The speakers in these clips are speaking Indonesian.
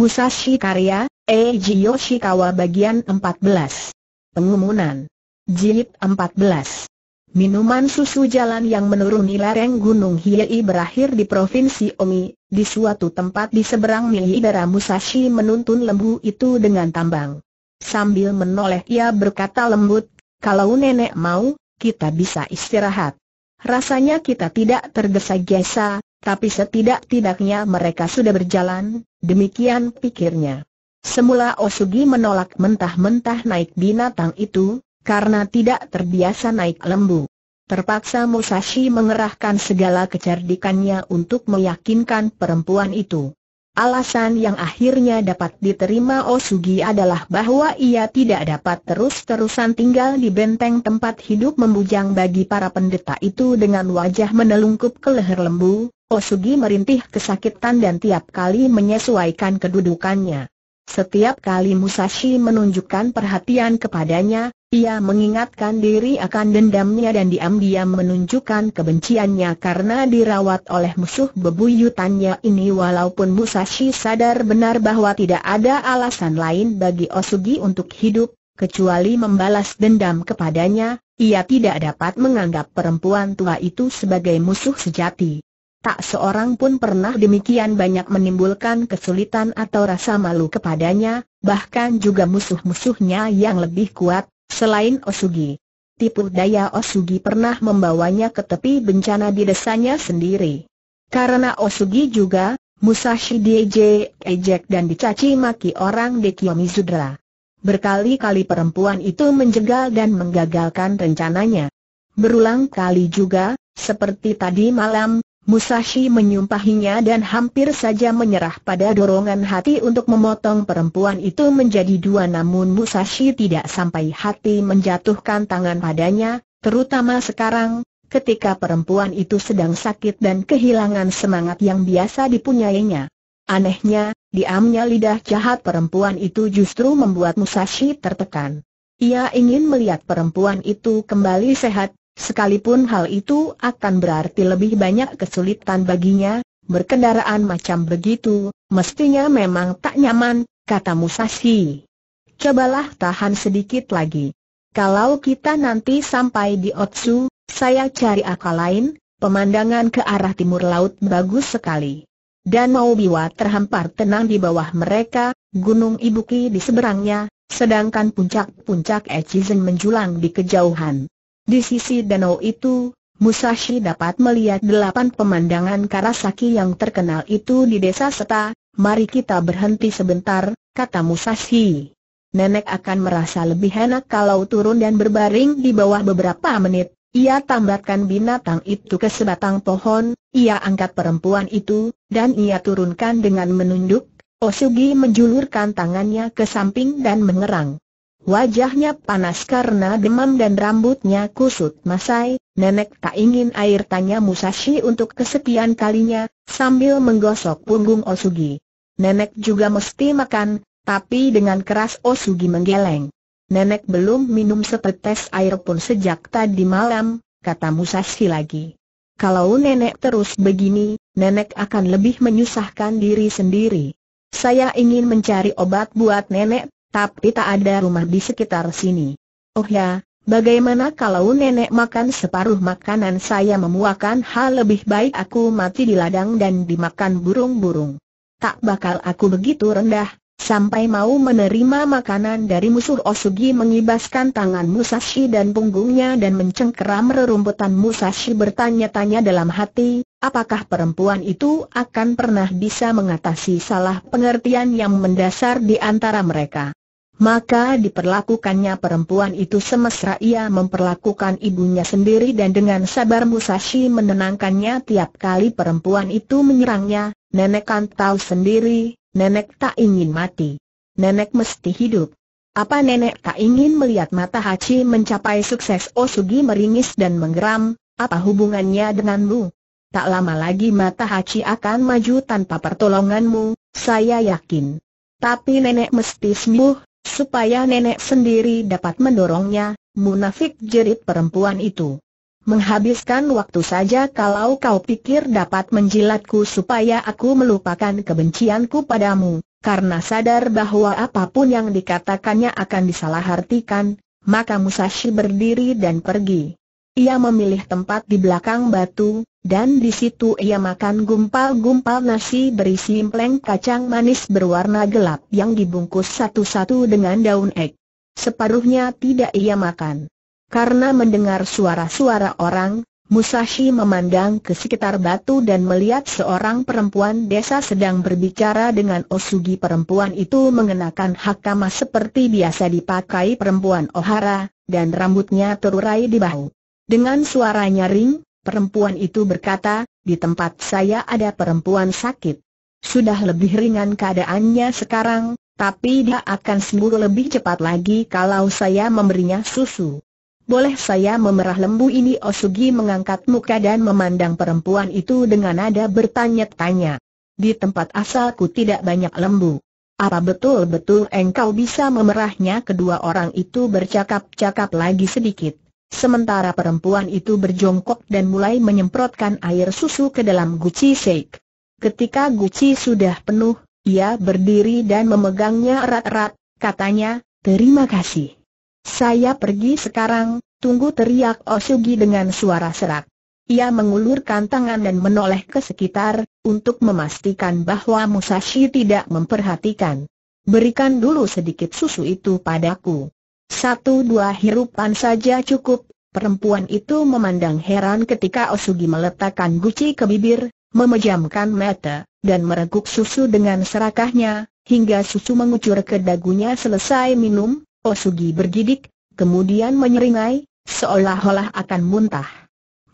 Musashi Karya, Eiji Yoshikawa bagian 14. Pengumuman. Jilid 14. Minuman susu jalan yang menuruni lereng Gunung Hiei berakhir di Provinsi Omi, di suatu tempat di seberang darah Musashi menuntun lembu itu dengan tambang. Sambil menoleh ia berkata lembut, kalau nenek mau, kita bisa istirahat. Rasanya kita tidak tergesa-gesa, tapi setidak-tidaknya mereka sudah berjalan, demikian pikirnya. Semula Osugi menolak mentah-mentah naik binatang itu, karena tidak terbiasa naik lembu. Terpaksa Musashi mengerahkan segala kecerdikannya untuk meyakinkan perempuan itu. Alasan yang akhirnya dapat diterima Osugi adalah bahwa ia tidak dapat terus-terusan tinggal di benteng tempat hidup membujang bagi para pendeta itu dengan wajah menelungkup ke leher lembu, Osugi merintih kesakitan dan tiap kali menyesuaikan kedudukannya. Setiap kali Musashi menunjukkan perhatian kepadanya, ia mengingatkan diri akan dendamnya dan diam-diam menunjukkan kebenciannya karena dirawat oleh musuh bebuyutannya ini walaupun Musashi sadar benar bahwa tidak ada alasan lain bagi Osugi untuk hidup, kecuali membalas dendam kepadanya, ia tidak dapat menganggap perempuan tua itu sebagai musuh sejati. Tak seorang pun pernah demikian banyak menimbulkan kesulitan atau rasa malu kepadanya, bahkan juga musuh-musuhnya yang lebih kuat, selain Osugi. Tipu daya Osugi pernah membawanya ke tepi bencana di desanya sendiri. Karena Osugi juga, Musashi diejek ejek dan dicaci maki orang di Kiyomizudra. Berkali-kali perempuan itu menjegal dan menggagalkan rencananya. Berulang kali juga, seperti tadi malam, Musashi menyumpahinya dan hampir saja menyerah pada dorongan hati untuk memotong perempuan itu menjadi dua namun Musashi tidak sampai hati menjatuhkan tangan padanya, terutama sekarang, ketika perempuan itu sedang sakit dan kehilangan semangat yang biasa dipunyainya. Anehnya, diamnya lidah jahat perempuan itu justru membuat Musashi tertekan. Ia ingin melihat perempuan itu kembali sehat, Sekalipun hal itu akan berarti lebih banyak kesulitan baginya, berkendaraan macam begitu, mestinya memang tak nyaman, kata Musashi. Cobalah tahan sedikit lagi. Kalau kita nanti sampai di Otsu, saya cari akal lain, pemandangan ke arah timur laut bagus sekali. Dan mau biwa terhampar tenang di bawah mereka, Gunung Ibuki di seberangnya, sedangkan puncak-puncak Echizen menjulang di kejauhan. Di sisi danau itu, Musashi dapat melihat delapan pemandangan Karasaki yang terkenal itu di desa Seta, mari kita berhenti sebentar, kata Musashi. Nenek akan merasa lebih enak kalau turun dan berbaring di bawah beberapa menit. Ia tambatkan binatang itu ke sebatang pohon, ia angkat perempuan itu, dan ia turunkan dengan menunduk. Osugi menjulurkan tangannya ke samping dan mengerang. Wajahnya panas karena demam dan rambutnya kusut masai, nenek tak ingin air tanya Musashi untuk kesekian kalinya, sambil menggosok punggung Osugi. Nenek juga mesti makan, tapi dengan keras Osugi menggeleng. Nenek belum minum setetes air pun sejak tadi malam, kata Musashi lagi. Kalau nenek terus begini, nenek akan lebih menyusahkan diri sendiri. Saya ingin mencari obat buat nenek, tapi tak ada rumah di sekitar sini. Oh ya, bagaimana kalau nenek makan separuh makanan saya memuakan hal lebih baik aku mati di ladang dan dimakan burung-burung. Tak bakal aku begitu rendah, sampai mau menerima makanan dari musuh Osugi mengibaskan tangan Musashi dan punggungnya dan mencengkeram rerumputan Musashi bertanya-tanya dalam hati, apakah perempuan itu akan pernah bisa mengatasi salah pengertian yang mendasar di antara mereka maka diperlakukannya perempuan itu semesra ia memperlakukan ibunya sendiri dan dengan sabar Musashi menenangkannya tiap kali perempuan itu menyerangnya, nenek kan tahu sendiri, nenek tak ingin mati. Nenek mesti hidup. Apa nenek tak ingin melihat mata Hachi mencapai sukses Osugi oh, meringis dan menggeram, apa hubungannya denganmu? Tak lama lagi mata Hachi akan maju tanpa pertolonganmu, saya yakin. Tapi nenek mesti sembuh, supaya nenek sendiri dapat mendorongnya, munafik jerit perempuan itu. Menghabiskan waktu saja kalau kau pikir dapat menjilatku supaya aku melupakan kebencianku padamu, karena sadar bahwa apapun yang dikatakannya akan disalahartikan, maka Musashi berdiri dan pergi. Ia memilih tempat di belakang batu, dan di situ ia makan gumpal-gumpal nasi berisi impleng kacang manis berwarna gelap yang dibungkus satu-satu dengan daun ek. Separuhnya tidak ia makan. Karena mendengar suara-suara orang, Musashi memandang ke sekitar batu dan melihat seorang perempuan desa sedang berbicara dengan Osugi perempuan itu mengenakan hakama seperti biasa dipakai perempuan Ohara, dan rambutnya terurai di bahu. Dengan suara nyaring, Perempuan itu berkata, di tempat saya ada perempuan sakit. Sudah lebih ringan keadaannya sekarang, tapi dia akan sembuh lebih cepat lagi kalau saya memberinya susu. Boleh saya memerah lembu ini Osugi mengangkat muka dan memandang perempuan itu dengan nada bertanya-tanya. Di tempat asalku tidak banyak lembu. Apa betul-betul engkau bisa memerahnya kedua orang itu bercakap-cakap lagi sedikit? Sementara perempuan itu berjongkok dan mulai menyemprotkan air susu ke dalam guci shake. Ketika guci sudah penuh, ia berdiri dan memegangnya erat-erat, katanya, terima kasih. Saya pergi sekarang, tunggu teriak Osugi dengan suara serak. Ia mengulurkan tangan dan menoleh ke sekitar, untuk memastikan bahwa Musashi tidak memperhatikan. Berikan dulu sedikit susu itu padaku. Satu dua hirupan saja cukup, perempuan itu memandang heran ketika Osugi meletakkan guci ke bibir, memejamkan mata, dan mereguk susu dengan serakahnya, hingga susu mengucur ke dagunya selesai minum, Osugi bergidik, kemudian menyeringai, seolah-olah akan muntah.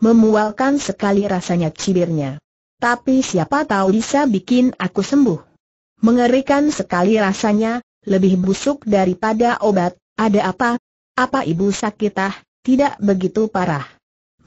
Memualkan sekali rasanya cibirnya. Tapi siapa tahu bisa bikin aku sembuh. Mengerikan sekali rasanya, lebih busuk daripada obat, ada apa? Apa ibu sakit ah? Tidak begitu parah.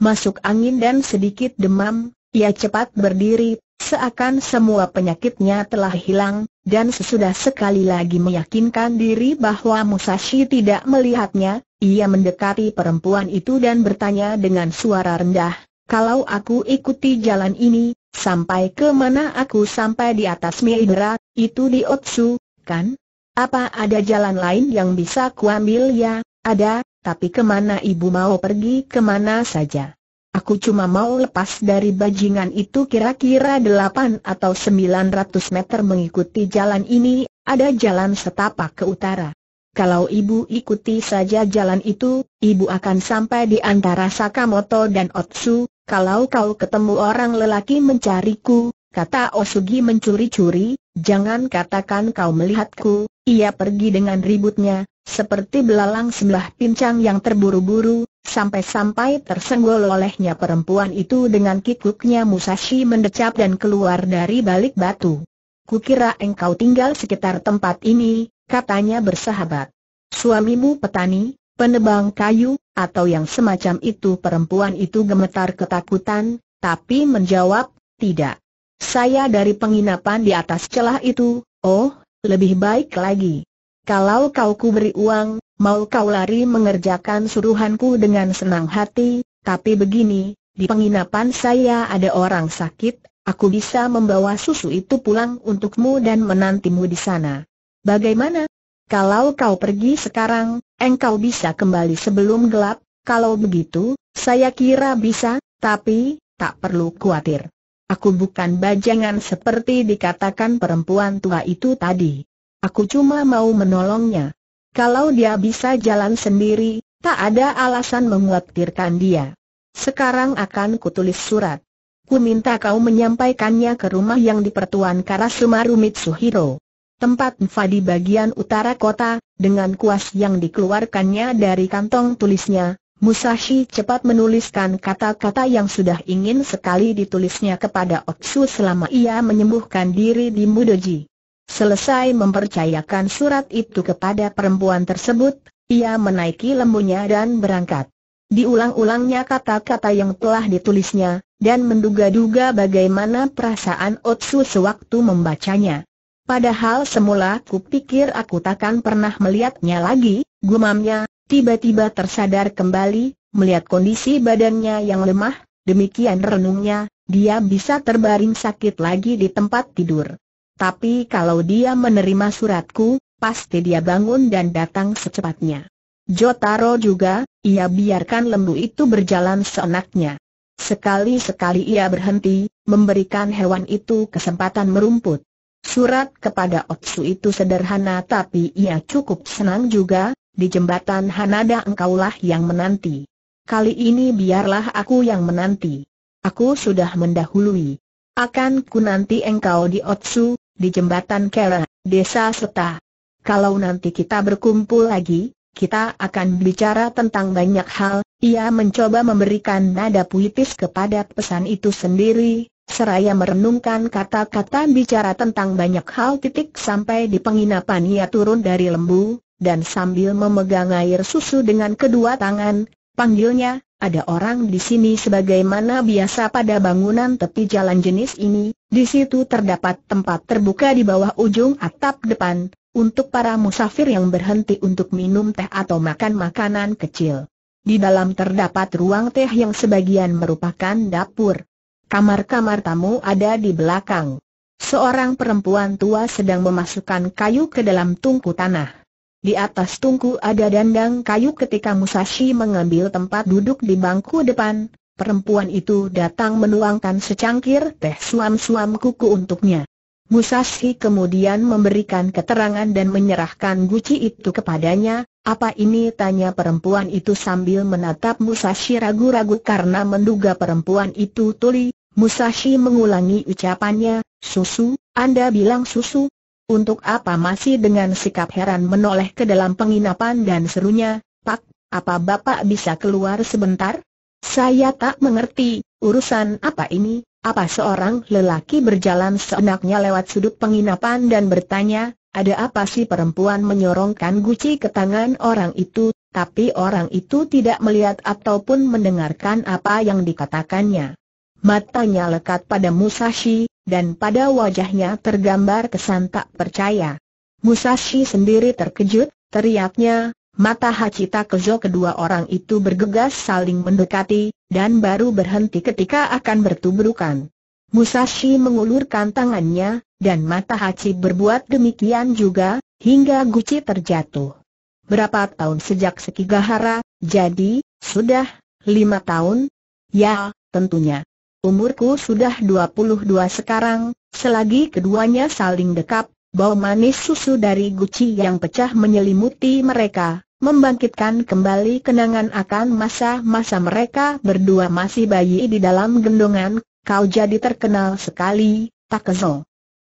Masuk angin dan sedikit demam, ia cepat berdiri, seakan semua penyakitnya telah hilang, dan sesudah sekali lagi meyakinkan diri bahwa Musashi tidak melihatnya, ia mendekati perempuan itu dan bertanya dengan suara rendah, kalau aku ikuti jalan ini, sampai ke mana aku sampai di atas Miedra, itu di Otsu, kan? Apa ada jalan lain yang bisa kuambil ya? Ada, tapi kemana ibu mau pergi kemana saja? Aku cuma mau lepas dari bajingan itu kira-kira delapan atau sembilan ratus meter mengikuti jalan ini, ada jalan setapak ke utara. Kalau ibu ikuti saja jalan itu, ibu akan sampai di antara Sakamoto dan Otsu, kalau kau ketemu orang lelaki mencariku, kata Osugi mencuri-curi, jangan katakan kau melihatku, ia pergi dengan ributnya, seperti belalang sebelah pincang yang terburu-buru, sampai-sampai tersenggol olehnya perempuan itu dengan kikuknya Musashi mendecap dan keluar dari balik batu. Kukira engkau tinggal sekitar tempat ini, katanya bersahabat. Suamimu petani, penebang kayu, atau yang semacam itu perempuan itu gemetar ketakutan, tapi menjawab, tidak. Saya dari penginapan di atas celah itu, oh, lebih baik lagi. Kalau kau ku beri uang, mau kau lari mengerjakan suruhanku dengan senang hati, tapi begini, di penginapan saya ada orang sakit, aku bisa membawa susu itu pulang untukmu dan menantimu di sana. Bagaimana? Kalau kau pergi sekarang, engkau bisa kembali sebelum gelap, kalau begitu, saya kira bisa, tapi, tak perlu khawatir. Aku bukan bajangan seperti dikatakan perempuan tua itu tadi. Aku cuma mau menolongnya. Kalau dia bisa jalan sendiri, tak ada alasan mengkhawatirkan dia. Sekarang akan kutulis surat. Ku minta kau menyampaikannya ke rumah yang dipertuan Karasumaru Mitsuhiro. Tempat Nfa di bagian utara kota, dengan kuas yang dikeluarkannya dari kantong tulisnya, Musashi cepat menuliskan kata-kata yang sudah ingin sekali ditulisnya kepada Otsu selama ia menyembuhkan diri di Mudoji. Selesai mempercayakan surat itu kepada perempuan tersebut, ia menaiki lembunya dan berangkat. Diulang-ulangnya kata-kata yang telah ditulisnya, dan menduga-duga bagaimana perasaan Otsu sewaktu membacanya. Padahal semula kupikir aku takkan pernah melihatnya lagi, gumamnya, tiba-tiba tersadar kembali, melihat kondisi badannya yang lemah, demikian renungnya, dia bisa terbaring sakit lagi di tempat tidur. Tapi kalau dia menerima suratku, pasti dia bangun dan datang secepatnya. Jotaro juga, ia biarkan lembu itu berjalan seenaknya. Sekali-sekali ia berhenti, memberikan hewan itu kesempatan merumput. Surat kepada Otsu itu sederhana tapi ia cukup senang juga, di jembatan Hanada engkaulah yang menanti. Kali ini biarlah aku yang menanti. Aku sudah mendahului. Akan ku nanti engkau di Otsu, di jembatan Kera, desa Seta. Kalau nanti kita berkumpul lagi, kita akan bicara tentang banyak hal, ia mencoba memberikan nada puitis kepada pesan itu sendiri, seraya merenungkan kata-kata bicara tentang banyak hal titik sampai di penginapan ia turun dari lembu, dan sambil memegang air susu dengan kedua tangan, panggilnya, ada orang di sini sebagaimana biasa pada bangunan tepi jalan jenis ini, di situ terdapat tempat terbuka di bawah ujung atap depan, untuk para musafir yang berhenti untuk minum teh atau makan makanan kecil. Di dalam terdapat ruang teh yang sebagian merupakan dapur. Kamar-kamar tamu ada di belakang. Seorang perempuan tua sedang memasukkan kayu ke dalam tungku tanah. Di atas tungku ada dandang kayu ketika Musashi mengambil tempat duduk di bangku depan, perempuan itu datang menuangkan secangkir teh suam-suam kuku untuknya. Musashi kemudian memberikan keterangan dan menyerahkan guci itu kepadanya, apa ini tanya perempuan itu sambil menatap Musashi ragu-ragu karena menduga perempuan itu tuli, Musashi mengulangi ucapannya, susu, Anda bilang susu, untuk apa masih dengan sikap heran menoleh ke dalam penginapan dan serunya, Pak, apa Bapak bisa keluar sebentar? Saya tak mengerti, urusan apa ini? Apa seorang lelaki berjalan seenaknya lewat sudut penginapan dan bertanya, ada apa sih? perempuan menyorongkan guci ke tangan orang itu, tapi orang itu tidak melihat ataupun mendengarkan apa yang dikatakannya. Matanya lekat pada Musashi, dan pada wajahnya tergambar kesan tak percaya. Musashi sendiri terkejut, teriaknya, mata Hachita Kezo kedua orang itu bergegas saling mendekati, dan baru berhenti ketika akan bertubrukan. Musashi mengulurkan tangannya, dan mata Hachi berbuat demikian juga, hingga Guci terjatuh. Berapa tahun sejak Sekigahara, jadi, sudah, lima tahun? Ya, tentunya. Umurku sudah 22 sekarang, selagi keduanya saling dekap, bau manis susu dari guci yang pecah menyelimuti mereka, membangkitkan kembali kenangan akan masa-masa mereka berdua masih bayi di dalam gendongan, kau jadi terkenal sekali, Tak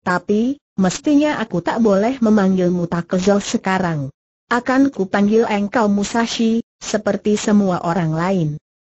Tapi, mestinya aku tak boleh memanggilmu Tak sekarang. Akan ku panggil engkau Musashi, seperti semua orang lain.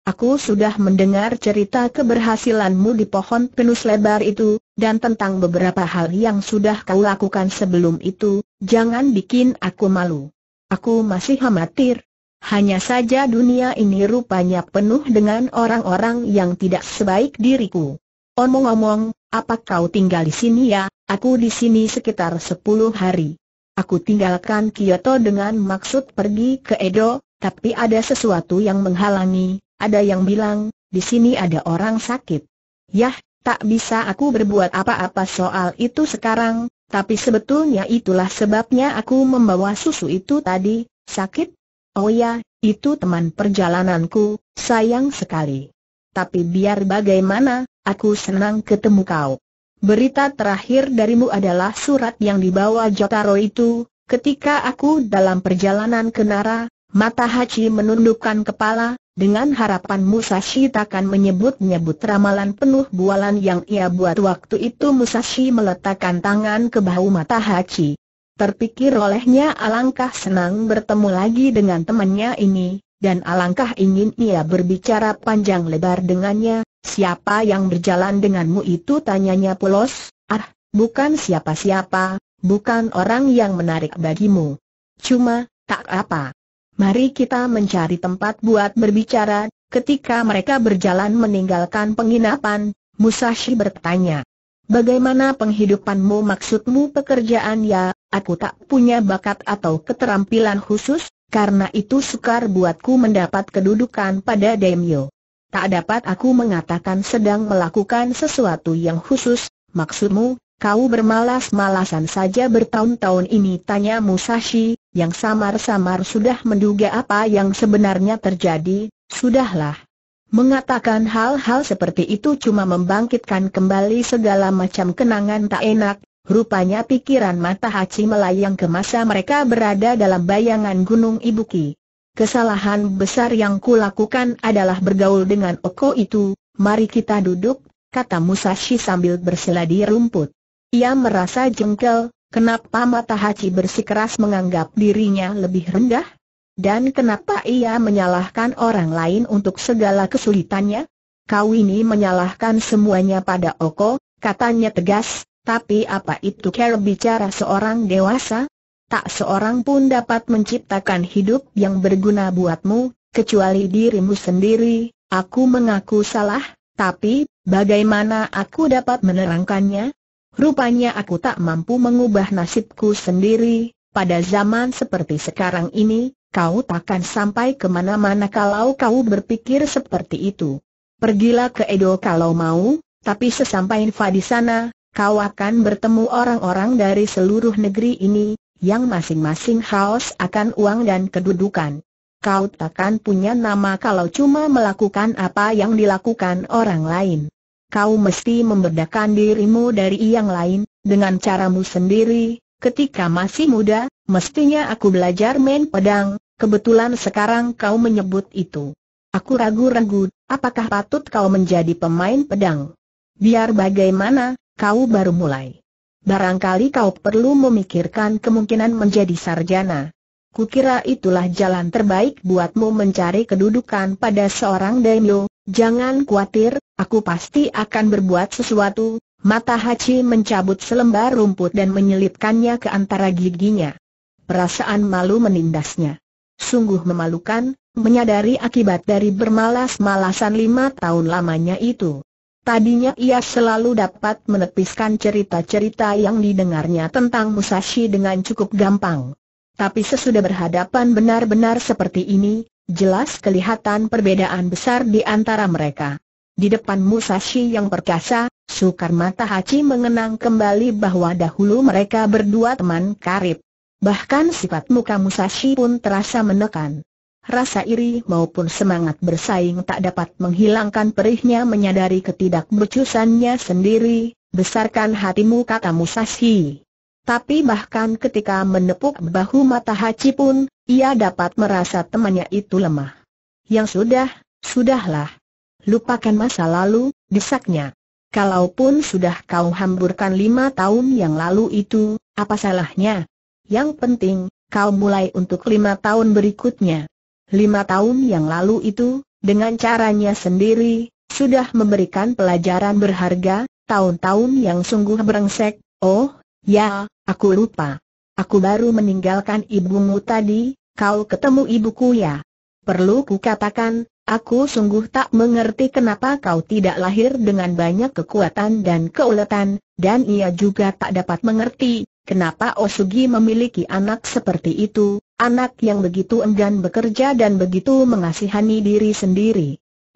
Aku sudah mendengar cerita keberhasilanmu di pohon penus lebar itu, dan tentang beberapa hal yang sudah kau lakukan sebelum itu, jangan bikin aku malu. Aku masih amatir. Hanya saja dunia ini rupanya penuh dengan orang-orang yang tidak sebaik diriku. Omong-omong, apa kau tinggal di sini ya? Aku di sini sekitar 10 hari. Aku tinggalkan Kyoto dengan maksud pergi ke Edo, tapi ada sesuatu yang menghalangi, ada yang bilang, di sini ada orang sakit. Yah, tak bisa aku berbuat apa-apa soal itu sekarang, tapi sebetulnya itulah sebabnya aku membawa susu itu tadi, sakit? Oh ya, itu teman perjalananku, sayang sekali. Tapi biar bagaimana, aku senang ketemu kau. Berita terakhir darimu adalah surat yang dibawa Jotaro itu, ketika aku dalam perjalanan ke Nara, mata Hachi menundukkan kepala, dengan harapan Musashi takkan menyebut-nyebut ramalan penuh bualan yang ia buat waktu itu Musashi meletakkan tangan ke bahu mata Hachi. Terpikir olehnya alangkah senang bertemu lagi dengan temannya ini, dan alangkah ingin ia berbicara panjang lebar dengannya, siapa yang berjalan denganmu itu tanyanya pulos. ah, bukan siapa-siapa, bukan orang yang menarik bagimu. Cuma, tak apa. Mari kita mencari tempat buat berbicara. Ketika mereka berjalan meninggalkan penginapan, Musashi bertanya. Bagaimana penghidupanmu maksudmu pekerjaan ya, aku tak punya bakat atau keterampilan khusus, karena itu sukar buatku mendapat kedudukan pada daimyo. Tak dapat aku mengatakan sedang melakukan sesuatu yang khusus, maksudmu, kau bermalas-malasan saja bertahun-tahun ini tanya Musashi, yang samar-samar sudah menduga apa yang sebenarnya terjadi, sudahlah. Mengatakan hal-hal seperti itu cuma membangkitkan kembali segala macam kenangan tak enak, rupanya pikiran mata Haji melayang ke masa mereka berada dalam bayangan Gunung Ibuki. Kesalahan besar yang kulakukan adalah bergaul dengan Oko itu, mari kita duduk, kata Musashi sambil bersela di rumput. Ia merasa jengkel, Kenapa Mata Haji bersikeras menganggap dirinya lebih rendah? Dan kenapa ia menyalahkan orang lain untuk segala kesulitannya? Kau ini menyalahkan semuanya pada Oko, katanya tegas, tapi apa itu cara bicara seorang dewasa? Tak seorang pun dapat menciptakan hidup yang berguna buatmu, kecuali dirimu sendiri, aku mengaku salah, tapi, bagaimana aku dapat menerangkannya? Rupanya aku tak mampu mengubah nasibku sendiri, pada zaman seperti sekarang ini, kau takkan sampai kemana-mana kalau kau berpikir seperti itu. Pergilah ke Edo kalau mau, tapi sesampainya di sana, kau akan bertemu orang-orang dari seluruh negeri ini, yang masing-masing haus akan uang dan kedudukan. Kau takkan punya nama kalau cuma melakukan apa yang dilakukan orang lain kau mesti membedakan dirimu dari yang lain, dengan caramu sendiri, ketika masih muda, mestinya aku belajar main pedang, kebetulan sekarang kau menyebut itu. Aku ragu-ragu, apakah patut kau menjadi pemain pedang? Biar bagaimana, kau baru mulai. Barangkali kau perlu memikirkan kemungkinan menjadi sarjana. Kukira itulah jalan terbaik buatmu mencari kedudukan pada seorang daimyo, Jangan khawatir, aku pasti akan berbuat sesuatu. Mata Hachi mencabut selembar rumput dan menyelipkannya ke antara giginya. Perasaan malu menindasnya. Sungguh memalukan, menyadari akibat dari bermalas-malasan lima tahun lamanya itu. Tadinya ia selalu dapat menepiskan cerita-cerita yang didengarnya tentang Musashi dengan cukup gampang. Tapi sesudah berhadapan benar-benar seperti ini, Jelas kelihatan perbedaan besar di antara mereka. Di depan Musashi yang perkasa, Mata Hachi mengenang kembali bahwa dahulu mereka berdua teman karib. Bahkan sifat muka Musashi pun terasa menekan. Rasa iri maupun semangat bersaing tak dapat menghilangkan perihnya menyadari ketidakbercusannya sendiri, besarkan hatimu kata Musashi. Tapi bahkan ketika menepuk bahu Mata Hachi pun, ia dapat merasa temannya itu lemah. Yang sudah, sudahlah. Lupakan masa lalu, desaknya. Kalaupun sudah kau hamburkan lima tahun yang lalu itu, apa salahnya? Yang penting, kau mulai untuk lima tahun berikutnya. Lima tahun yang lalu itu, dengan caranya sendiri, sudah memberikan pelajaran berharga, tahun-tahun yang sungguh berengsek. oh, ya, aku lupa. Aku baru meninggalkan ibumu tadi, kau ketemu ibuku ya? Perlu kukatakan, aku sungguh tak mengerti kenapa kau tidak lahir dengan banyak kekuatan dan keuletan, dan ia juga tak dapat mengerti, kenapa Osugi memiliki anak seperti itu, anak yang begitu enggan bekerja dan begitu mengasihani diri sendiri.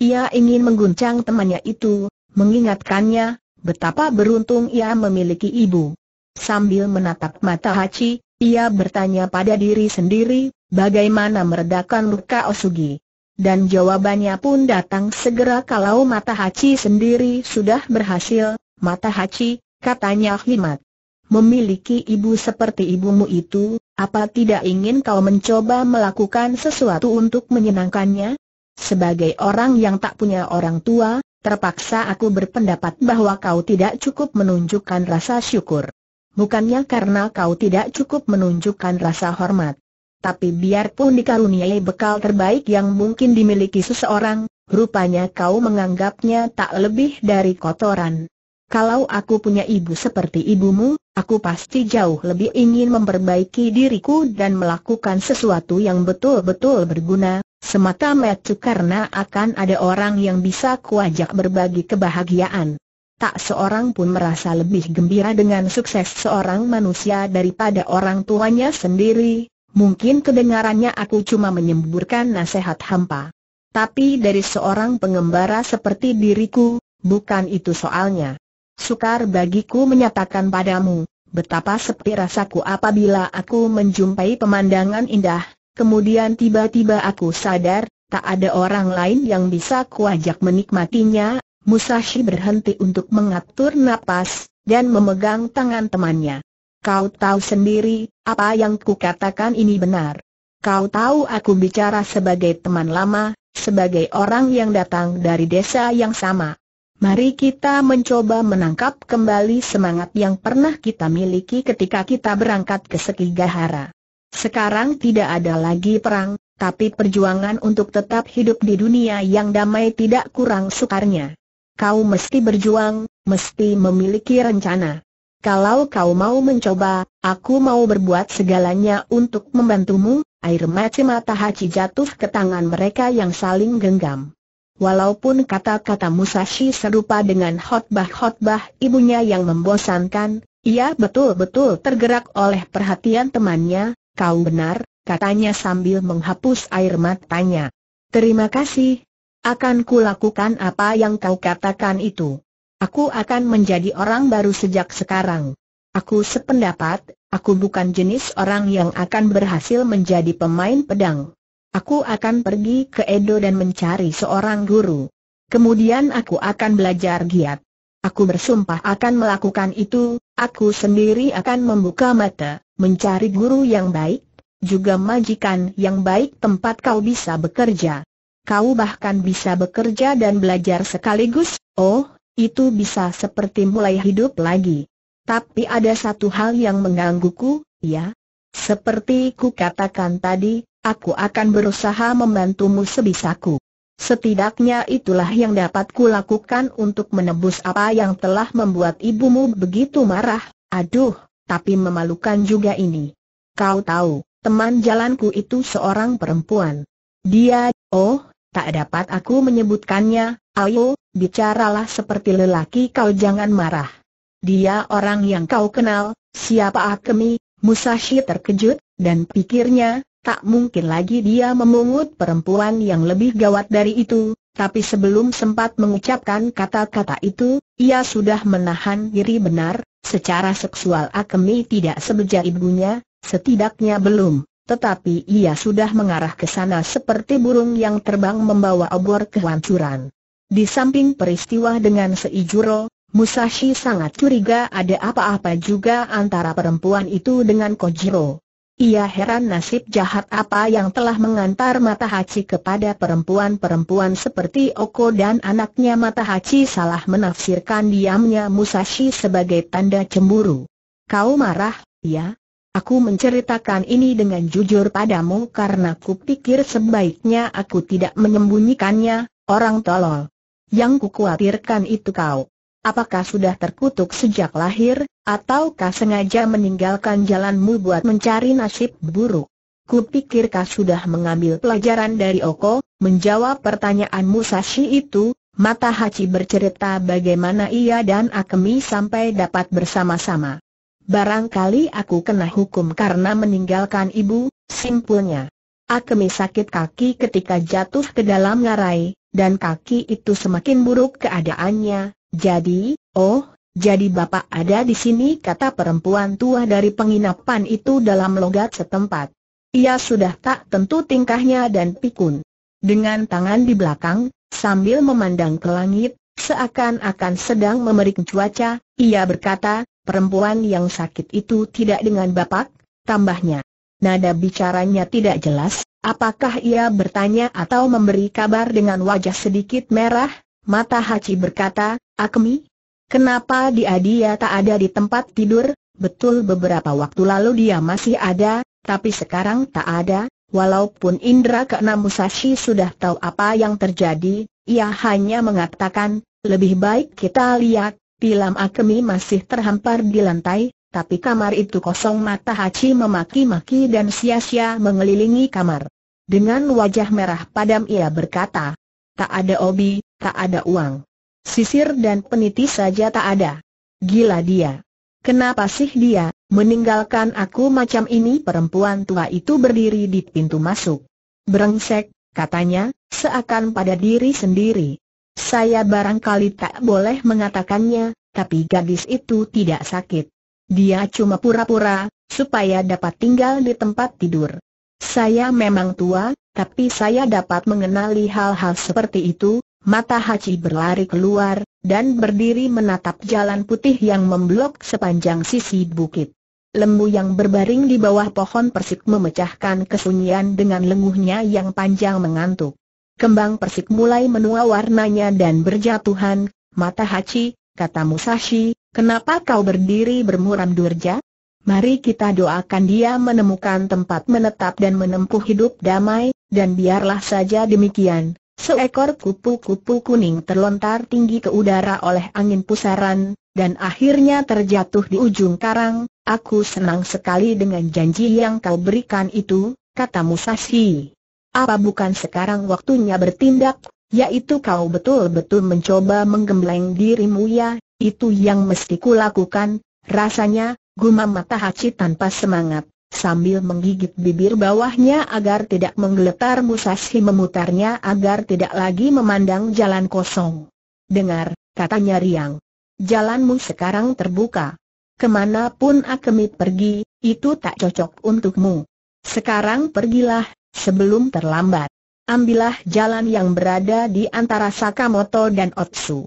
Ia ingin mengguncang temannya itu, mengingatkannya, betapa beruntung ia memiliki ibu. Sambil menatap mata Hachi, ia bertanya pada diri sendiri, Bagaimana meredakan luka Osugi? Dan jawabannya pun datang segera kalau mata Hachi sendiri sudah berhasil, mata Hachi, katanya Himat. Memiliki ibu seperti ibumu itu, apa tidak ingin kau mencoba melakukan sesuatu untuk menyenangkannya? Sebagai orang yang tak punya orang tua, terpaksa aku berpendapat bahwa kau tidak cukup menunjukkan rasa syukur. Bukannya karena kau tidak cukup menunjukkan rasa hormat tapi biarpun dikaruniai bekal terbaik yang mungkin dimiliki seseorang, rupanya kau menganggapnya tak lebih dari kotoran. Kalau aku punya ibu seperti ibumu, aku pasti jauh lebih ingin memperbaiki diriku dan melakukan sesuatu yang betul-betul berguna, semata-mata karena akan ada orang yang bisa kuajak berbagi kebahagiaan. Tak seorang pun merasa lebih gembira dengan sukses seorang manusia daripada orang tuanya sendiri, Mungkin kedengarannya aku cuma menyemburkan nasihat hampa. Tapi dari seorang pengembara seperti diriku, bukan itu soalnya. Sukar bagiku menyatakan padamu, betapa sepi rasaku apabila aku menjumpai pemandangan indah, kemudian tiba-tiba aku sadar, tak ada orang lain yang bisa kuajak menikmatinya, Musashi berhenti untuk mengatur napas, dan memegang tangan temannya. Kau tahu sendiri, apa yang kukatakan ini benar. Kau tahu aku bicara sebagai teman lama, sebagai orang yang datang dari desa yang sama. Mari kita mencoba menangkap kembali semangat yang pernah kita miliki ketika kita berangkat ke Sekigahara. Sekarang tidak ada lagi perang, tapi perjuangan untuk tetap hidup di dunia yang damai tidak kurang sukarnya. Kau mesti berjuang, mesti memiliki rencana. Kalau kau mau mencoba, aku mau berbuat segalanya untuk membantumu, air mata mata Haji jatuh ke tangan mereka yang saling genggam. Walaupun kata-kata Musashi serupa dengan khotbah-khotbah ibunya yang membosankan, ia betul-betul tergerak oleh perhatian temannya, kau benar, katanya sambil menghapus air matanya. Terima kasih. Akan kulakukan apa yang kau katakan itu. Aku akan menjadi orang baru sejak sekarang. Aku sependapat, aku bukan jenis orang yang akan berhasil menjadi pemain pedang. Aku akan pergi ke Edo dan mencari seorang guru. Kemudian aku akan belajar giat. Aku bersumpah akan melakukan itu, aku sendiri akan membuka mata, mencari guru yang baik, juga majikan yang baik tempat kau bisa bekerja. Kau bahkan bisa bekerja dan belajar sekaligus, oh, itu bisa seperti mulai hidup lagi. Tapi ada satu hal yang menggangguku, ya. Seperti ku katakan tadi, aku akan berusaha membantumu sebisaku. Setidaknya itulah yang dapat ku lakukan untuk menebus apa yang telah membuat ibumu begitu marah. Aduh, tapi memalukan juga ini. Kau tahu, teman jalanku itu seorang perempuan. Dia, oh, tak dapat aku menyebutkannya, Ayo, bicaralah seperti lelaki kau jangan marah. Dia orang yang kau kenal, siapa Akemi, Musashi terkejut, dan pikirnya, tak mungkin lagi dia memungut perempuan yang lebih gawat dari itu, tapi sebelum sempat mengucapkan kata-kata itu, ia sudah menahan diri benar, secara seksual Akemi tidak sebejat ibunya, setidaknya belum. Tetapi ia sudah mengarah ke sana seperti burung yang terbang membawa obor kehancuran. Di samping peristiwa dengan Seijuro, Musashi sangat curiga ada apa-apa juga antara perempuan itu dengan Kojiro. Ia heran nasib jahat apa yang telah mengantar Matahachi kepada perempuan-perempuan seperti Oko dan anaknya Matahachi salah menafsirkan diamnya Musashi sebagai tanda cemburu. Kau marah, ya? Aku menceritakan ini dengan jujur padamu karena kupikir sebaiknya aku tidak menyembunyikannya, orang tolol. Yang kukhawatirkan itu kau. Apakah sudah terkutuk sejak lahir, ataukah sengaja meninggalkan jalanmu buat mencari nasib buruk? Kupikir kau sudah mengambil pelajaran dari Oko, menjawab pertanyaan Musashi itu, mata Hachi bercerita bagaimana ia dan Akemi sampai dapat bersama-sama. Barangkali aku kena hukum karena meninggalkan ibu, simpulnya. Akemi sakit kaki ketika jatuh ke dalam ngarai, dan kaki itu semakin buruk keadaannya, jadi, oh, jadi bapak ada di sini kata perempuan tua dari penginapan itu dalam logat setempat. Ia sudah tak tentu tingkahnya dan pikun. Dengan tangan di belakang, sambil memandang ke langit, seakan-akan sedang memerik cuaca, ia berkata, perempuan yang sakit itu tidak dengan bapak, tambahnya. Nada bicaranya tidak jelas, apakah ia bertanya atau memberi kabar dengan wajah sedikit merah, mata Haji berkata, Akmi, kenapa dia dia tak ada di tempat tidur, betul beberapa waktu lalu dia masih ada, tapi sekarang tak ada, Walaupun Indra Kena Musashi sudah tahu apa yang terjadi, ia hanya mengatakan, lebih baik kita lihat, tilam Akemi masih terhampar di lantai, tapi kamar itu kosong mata Haji memaki-maki dan sia-sia mengelilingi kamar. Dengan wajah merah padam ia berkata, tak ada obi, tak ada uang. Sisir dan peniti saja tak ada. Gila dia. Kenapa sih dia, meninggalkan aku macam ini perempuan tua itu berdiri di pintu masuk. Berengsek, katanya, seakan pada diri sendiri. Saya barangkali tak boleh mengatakannya, tapi gadis itu tidak sakit. Dia cuma pura-pura, supaya dapat tinggal di tempat tidur. Saya memang tua, tapi saya dapat mengenali hal-hal seperti itu, mata Haji berlari keluar, dan berdiri menatap jalan putih yang memblok sepanjang sisi bukit. Lembu yang berbaring di bawah pohon persik memecahkan kesunyian dengan lenguhnya yang panjang mengantuk. Kembang persik mulai menua warnanya dan berjatuhan, mata Haji, kata Musashi, Kenapa kau berdiri bermuram durja? Mari kita doakan dia menemukan tempat menetap dan menempuh hidup damai, dan biarlah saja demikian. Seekor kupu-kupu kuning terlontar tinggi ke udara oleh angin pusaran, dan akhirnya terjatuh di ujung karang. Aku senang sekali dengan janji yang kau berikan itu, kata Musashi. Apa bukan sekarang waktunya bertindak? yaitu kau betul-betul mencoba menggembleng dirimu ya, itu yang mesti kulakukan, rasanya, gumam mata haci tanpa semangat. Sambil menggigit bibir bawahnya agar tidak menggeletar Musashi memutarnya agar tidak lagi memandang jalan kosong. Dengar, katanya Riang. Jalanmu sekarang terbuka. Kemana pun Akemi pergi, itu tak cocok untukmu. Sekarang pergilah, sebelum terlambat. Ambillah jalan yang berada di antara Sakamoto dan Otsu.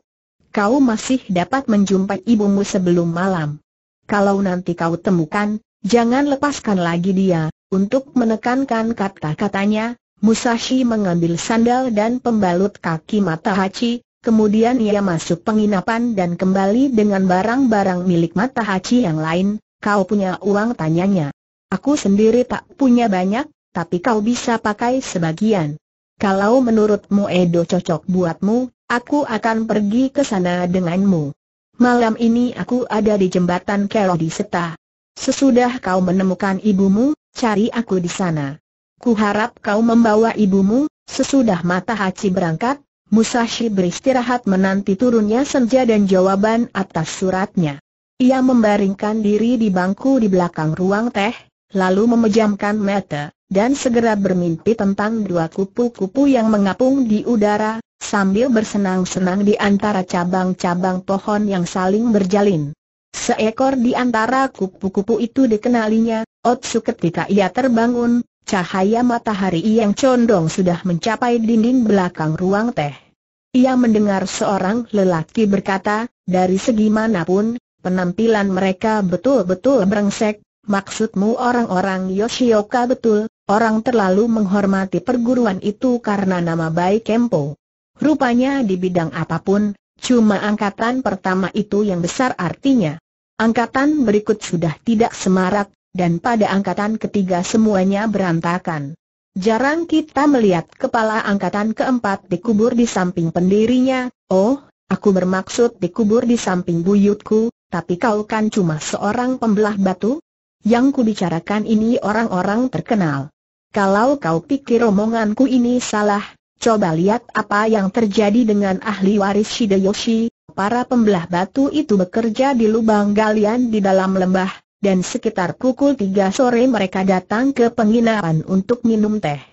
Kau masih dapat menjumpai ibumu sebelum malam. Kalau nanti kau temukan, jangan lepaskan lagi dia. Untuk menekankan kata-katanya, Musashi mengambil sandal dan pembalut kaki Mata Hachi, kemudian ia masuk penginapan dan kembali dengan barang-barang milik Mata Hachi yang lain, kau punya uang tanyanya. Aku sendiri tak punya banyak, tapi kau bisa pakai sebagian. Kalau menurutmu Edo cocok buatmu, aku akan pergi ke sana denganmu. Malam ini aku ada di jembatan Kelodi Seta. Sesudah kau menemukan ibumu, cari aku di sana. Kuharap kau membawa ibumu, sesudah mata Matahachi berangkat, Musashi beristirahat menanti turunnya senja dan jawaban atas suratnya. Ia membaringkan diri di bangku di belakang ruang teh, lalu memejamkan mata dan segera bermimpi tentang dua kupu-kupu yang mengapung di udara, sambil bersenang-senang di antara cabang-cabang pohon yang saling berjalin. Seekor di antara kupu-kupu itu dikenalinya, Otsu ketika ia terbangun, cahaya matahari yang condong sudah mencapai dinding belakang ruang teh. Ia mendengar seorang lelaki berkata, dari segi manapun, penampilan mereka betul-betul berengsek. Maksudmu orang-orang Yoshioka betul, Orang terlalu menghormati perguruan itu karena nama baik Kempo. Rupanya di bidang apapun, cuma angkatan pertama itu yang besar artinya. Angkatan berikut sudah tidak semarak, dan pada angkatan ketiga semuanya berantakan. Jarang kita melihat kepala angkatan keempat dikubur di samping pendirinya, oh, aku bermaksud dikubur di samping buyutku, tapi kau kan cuma seorang pembelah batu? Yang kubicarakan ini orang-orang terkenal. Kalau kau pikir omonganku ini salah, coba lihat apa yang terjadi dengan ahli waris Yoshi. para pembelah batu itu bekerja di lubang galian di dalam lembah, dan sekitar pukul 3 sore mereka datang ke penginapan untuk minum teh.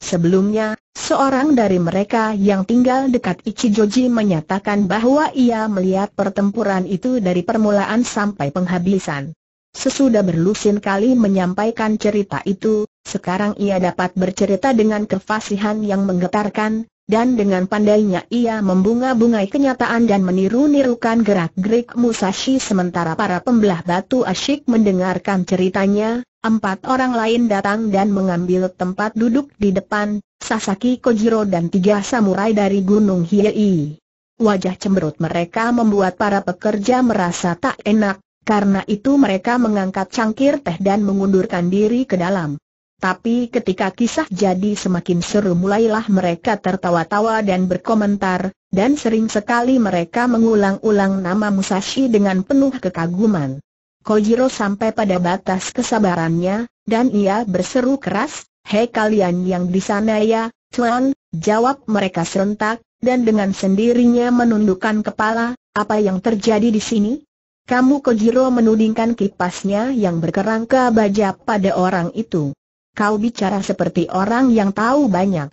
Sebelumnya, seorang dari mereka yang tinggal dekat Ichijoji menyatakan bahwa ia melihat pertempuran itu dari permulaan sampai penghabisan. Sesudah berlusin kali menyampaikan cerita itu, sekarang ia dapat bercerita dengan kefasihan yang menggetarkan, dan dengan pandainya ia membunga-bungai kenyataan dan meniru-nirukan gerak-gerik Musashi sementara para pembelah batu asyik mendengarkan ceritanya, empat orang lain datang dan mengambil tempat duduk di depan, Sasaki Kojiro dan tiga samurai dari Gunung Hiei. Wajah cemberut mereka membuat para pekerja merasa tak enak, karena itu mereka mengangkat cangkir teh dan mengundurkan diri ke dalam. Tapi ketika kisah jadi semakin seru mulailah mereka tertawa-tawa dan berkomentar, dan sering sekali mereka mengulang-ulang nama Musashi dengan penuh kekaguman. Kojiro sampai pada batas kesabarannya, dan ia berseru keras, Hei kalian yang di sana ya, Tuan, jawab mereka serentak, dan dengan sendirinya menundukkan kepala, apa yang terjadi di sini? Kamu Kojiro menudingkan kipasnya yang berkerangka baja pada orang itu. Kau bicara seperti orang yang tahu banyak.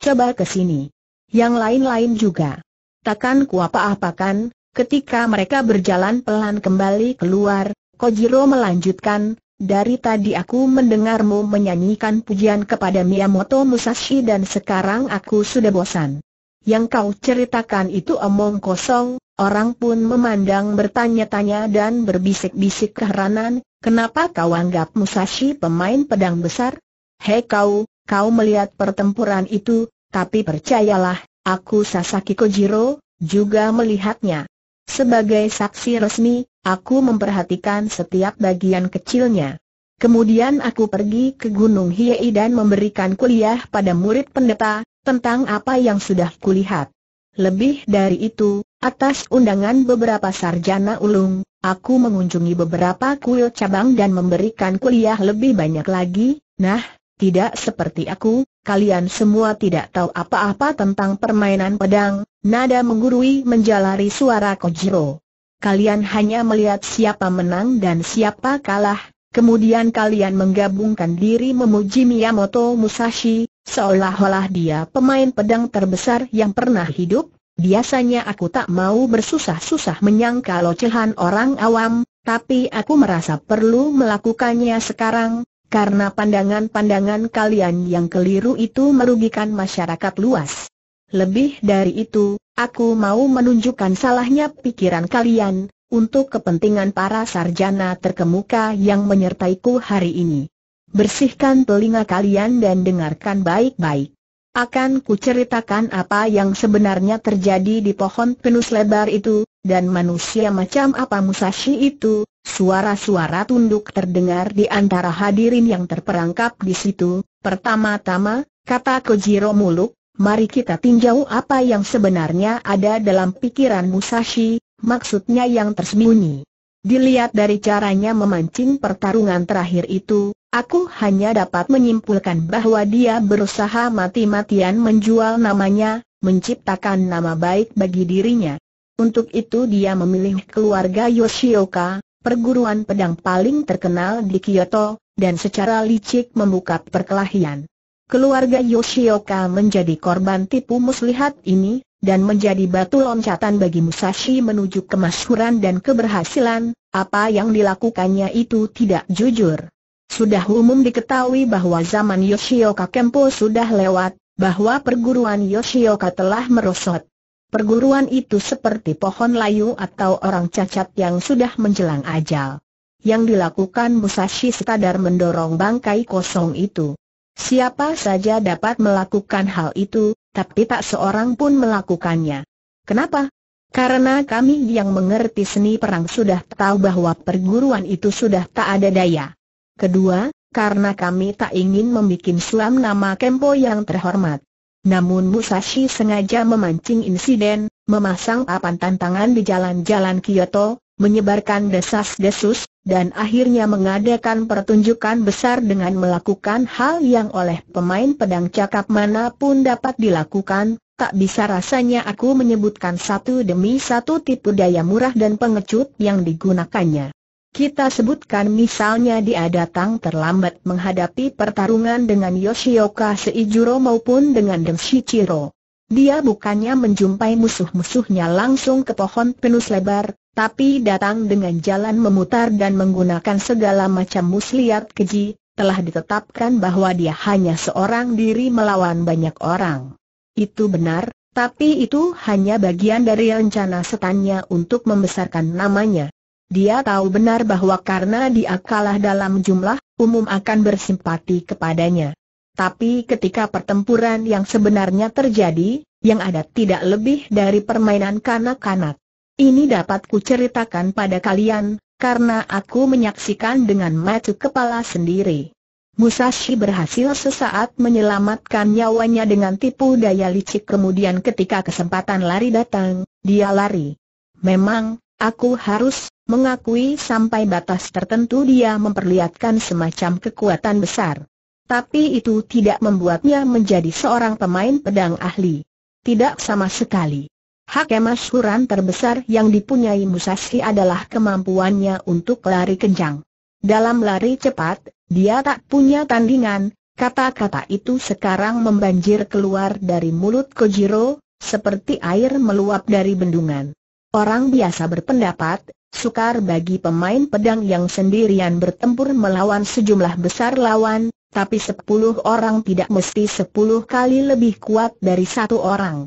Coba ke sini. Yang lain-lain juga. Takkan ku apa-apakan, ketika mereka berjalan pelan kembali keluar, Kojiro melanjutkan, dari tadi aku mendengarmu menyanyikan pujian kepada Miyamoto Musashi dan sekarang aku sudah bosan. Yang kau ceritakan itu omong kosong, Orang pun memandang bertanya-tanya dan berbisik-bisik keheranan, kenapa kau anggap Musashi pemain pedang besar? Hei kau, kau melihat pertempuran itu, tapi percayalah, aku Sasaki Kojiro, juga melihatnya. Sebagai saksi resmi, aku memperhatikan setiap bagian kecilnya. Kemudian aku pergi ke Gunung Hiei dan memberikan kuliah pada murid pendeta, tentang apa yang sudah kulihat. Lebih dari itu, Atas undangan beberapa sarjana ulung, aku mengunjungi beberapa kuil cabang dan memberikan kuliah lebih banyak lagi, nah, tidak seperti aku, kalian semua tidak tahu apa-apa tentang permainan pedang, nada menggurui menjalari suara Kojiro. Kalian hanya melihat siapa menang dan siapa kalah, kemudian kalian menggabungkan diri memuji Miyamoto Musashi, seolah-olah dia pemain pedang terbesar yang pernah hidup, Biasanya aku tak mau bersusah-susah menyangka locehan orang awam, tapi aku merasa perlu melakukannya sekarang, karena pandangan-pandangan kalian yang keliru itu merugikan masyarakat luas. Lebih dari itu, aku mau menunjukkan salahnya pikiran kalian, untuk kepentingan para sarjana terkemuka yang menyertaiku hari ini. Bersihkan telinga kalian dan dengarkan baik-baik. Akan kuceritakan apa yang sebenarnya terjadi di pohon pinus lebar itu, dan manusia macam apa Musashi itu, suara-suara tunduk terdengar di antara hadirin yang terperangkap di situ. Pertama-tama, kata Kojiro Muluk, mari kita tinjau apa yang sebenarnya ada dalam pikiran Musashi, maksudnya yang tersembunyi. Dilihat dari caranya memancing pertarungan terakhir itu, Aku hanya dapat menyimpulkan bahwa dia berusaha mati-matian menjual namanya, menciptakan nama baik bagi dirinya. Untuk itu dia memilih keluarga Yoshioka, perguruan pedang paling terkenal di Kyoto, dan secara licik membuka perkelahian. Keluarga Yoshioka menjadi korban tipu muslihat ini, dan menjadi batu loncatan bagi Musashi menuju kemasyhuran dan keberhasilan, apa yang dilakukannya itu tidak jujur. Sudah umum diketahui bahwa zaman Yoshioka Kempo sudah lewat, bahwa perguruan Yoshioka telah merosot. Perguruan itu seperti pohon layu atau orang cacat yang sudah menjelang ajal. Yang dilakukan Musashi sekadar mendorong bangkai kosong itu. Siapa saja dapat melakukan hal itu, tapi tak seorang pun melakukannya. Kenapa? Karena kami yang mengerti seni perang sudah tahu bahwa perguruan itu sudah tak ada daya. Kedua, karena kami tak ingin membuat suam nama Kempo yang terhormat. Namun Musashi sengaja memancing insiden, memasang papan tantangan di jalan-jalan Kyoto, menyebarkan desas-desus, dan akhirnya mengadakan pertunjukan besar dengan melakukan hal yang oleh pemain pedang cakap manapun dapat dilakukan, tak bisa rasanya aku menyebutkan satu demi satu tipu daya murah dan pengecut yang digunakannya. Kita sebutkan misalnya dia datang terlambat menghadapi pertarungan dengan Yoshioka Seijuro maupun dengan Demshichiro. Dia bukannya menjumpai musuh-musuhnya langsung ke pohon penuh lebar, tapi datang dengan jalan memutar dan menggunakan segala macam muslihat keji, telah ditetapkan bahwa dia hanya seorang diri melawan banyak orang. Itu benar, tapi itu hanya bagian dari rencana setannya untuk membesarkan namanya. Dia tahu benar bahwa karena dia kalah dalam jumlah, umum akan bersimpati kepadanya. Tapi ketika pertempuran yang sebenarnya terjadi, yang ada tidak lebih dari permainan kanak-kanak. Ini dapat kuceritakan pada kalian, karena aku menyaksikan dengan mata kepala sendiri. Musashi berhasil sesaat menyelamatkan nyawanya dengan tipu daya licik kemudian ketika kesempatan lari datang, dia lari. Memang, aku harus mengakui sampai batas tertentu dia memperlihatkan semacam kekuatan besar. Tapi itu tidak membuatnya menjadi seorang pemain pedang ahli. Tidak sama sekali. Hak emasuran terbesar yang dipunyai Musashi adalah kemampuannya untuk lari kencang. Dalam lari cepat, dia tak punya tandingan, kata-kata itu sekarang membanjir keluar dari mulut Kojiro, seperti air meluap dari bendungan. Orang biasa berpendapat, Sukar bagi pemain pedang yang sendirian bertempur melawan sejumlah besar lawan, tapi sepuluh orang tidak mesti sepuluh kali lebih kuat dari satu orang.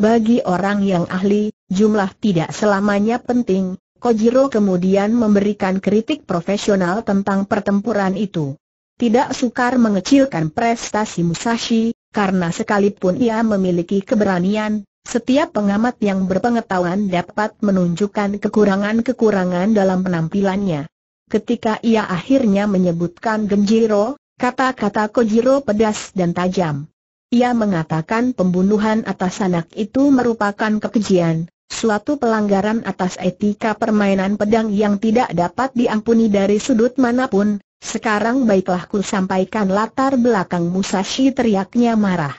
Bagi orang yang ahli, jumlah tidak selamanya penting, Kojiro kemudian memberikan kritik profesional tentang pertempuran itu. Tidak sukar mengecilkan prestasi Musashi, karena sekalipun ia memiliki keberanian, setiap pengamat yang berpengetahuan dapat menunjukkan kekurangan-kekurangan dalam penampilannya. Ketika ia akhirnya menyebutkan Genjiro, kata-kata Kojiro pedas dan tajam. Ia mengatakan pembunuhan atas anak itu merupakan kekejian, suatu pelanggaran atas etika permainan pedang yang tidak dapat diampuni dari sudut manapun. Sekarang baiklah ku sampaikan latar belakang Musashi teriaknya marah.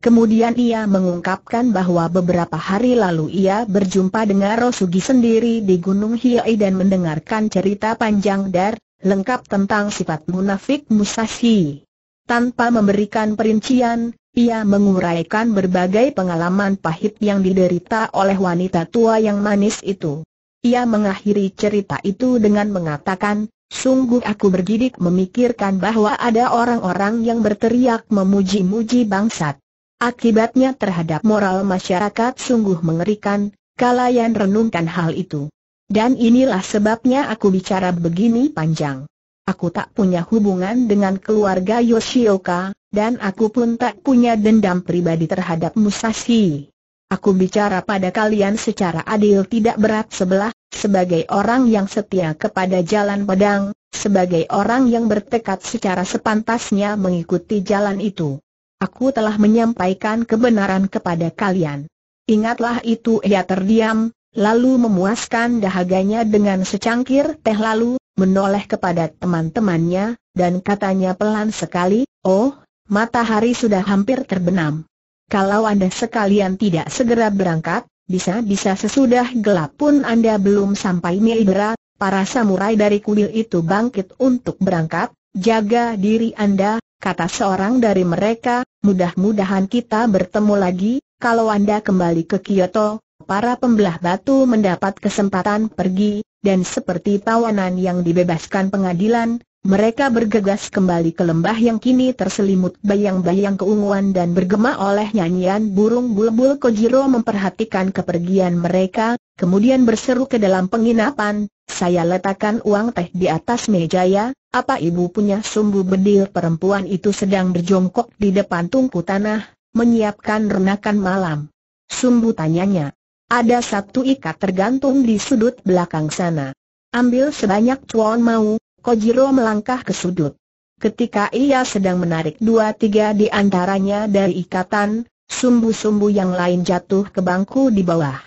Kemudian ia mengungkapkan bahwa beberapa hari lalu ia berjumpa dengan Rosugi sendiri di Gunung Hiei dan mendengarkan cerita panjang Dar, lengkap tentang sifat munafik Musashi. Tanpa memberikan perincian, ia menguraikan berbagai pengalaman pahit yang diderita oleh wanita tua yang manis itu. Ia mengakhiri cerita itu dengan mengatakan, Sungguh aku bergidik memikirkan bahwa ada orang-orang yang berteriak memuji-muji bangsat. Akibatnya terhadap moral masyarakat sungguh mengerikan, kalayan renungkan hal itu. Dan inilah sebabnya aku bicara begini panjang. Aku tak punya hubungan dengan keluarga Yoshioka, dan aku pun tak punya dendam pribadi terhadap Musashi. Aku bicara pada kalian secara adil tidak berat sebelah, sebagai orang yang setia kepada jalan pedang, sebagai orang yang bertekad secara sepantasnya mengikuti jalan itu. Aku telah menyampaikan kebenaran kepada kalian. Ingatlah itu ia ya, terdiam, lalu memuaskan dahaganya dengan secangkir teh lalu, menoleh kepada teman-temannya, dan katanya pelan sekali, Oh, matahari sudah hampir terbenam. Kalau Anda sekalian tidak segera berangkat, bisa-bisa sesudah gelap pun Anda belum sampai Miibra, para samurai dari kuil itu bangkit untuk berangkat, jaga diri Anda, kata seorang dari mereka, mudah-mudahan kita bertemu lagi, kalau Anda kembali ke Kyoto, para pembelah batu mendapat kesempatan pergi, dan seperti tawanan yang dibebaskan pengadilan, mereka bergegas kembali ke lembah yang kini terselimut bayang-bayang keunguan dan bergema oleh nyanyian burung bulbul Kojiro memperhatikan kepergian mereka, kemudian berseru ke dalam penginapan, saya letakkan uang teh di atas meja ya, apa ibu punya sumbu bedil perempuan itu sedang berjongkok di depan tungku tanah, menyiapkan renakan malam? Sumbu tanyanya. Ada satu ikat tergantung di sudut belakang sana. Ambil sebanyak cuan mau, Kojiro melangkah ke sudut. Ketika ia sedang menarik dua tiga di antaranya dari ikatan, sumbu-sumbu yang lain jatuh ke bangku di bawah.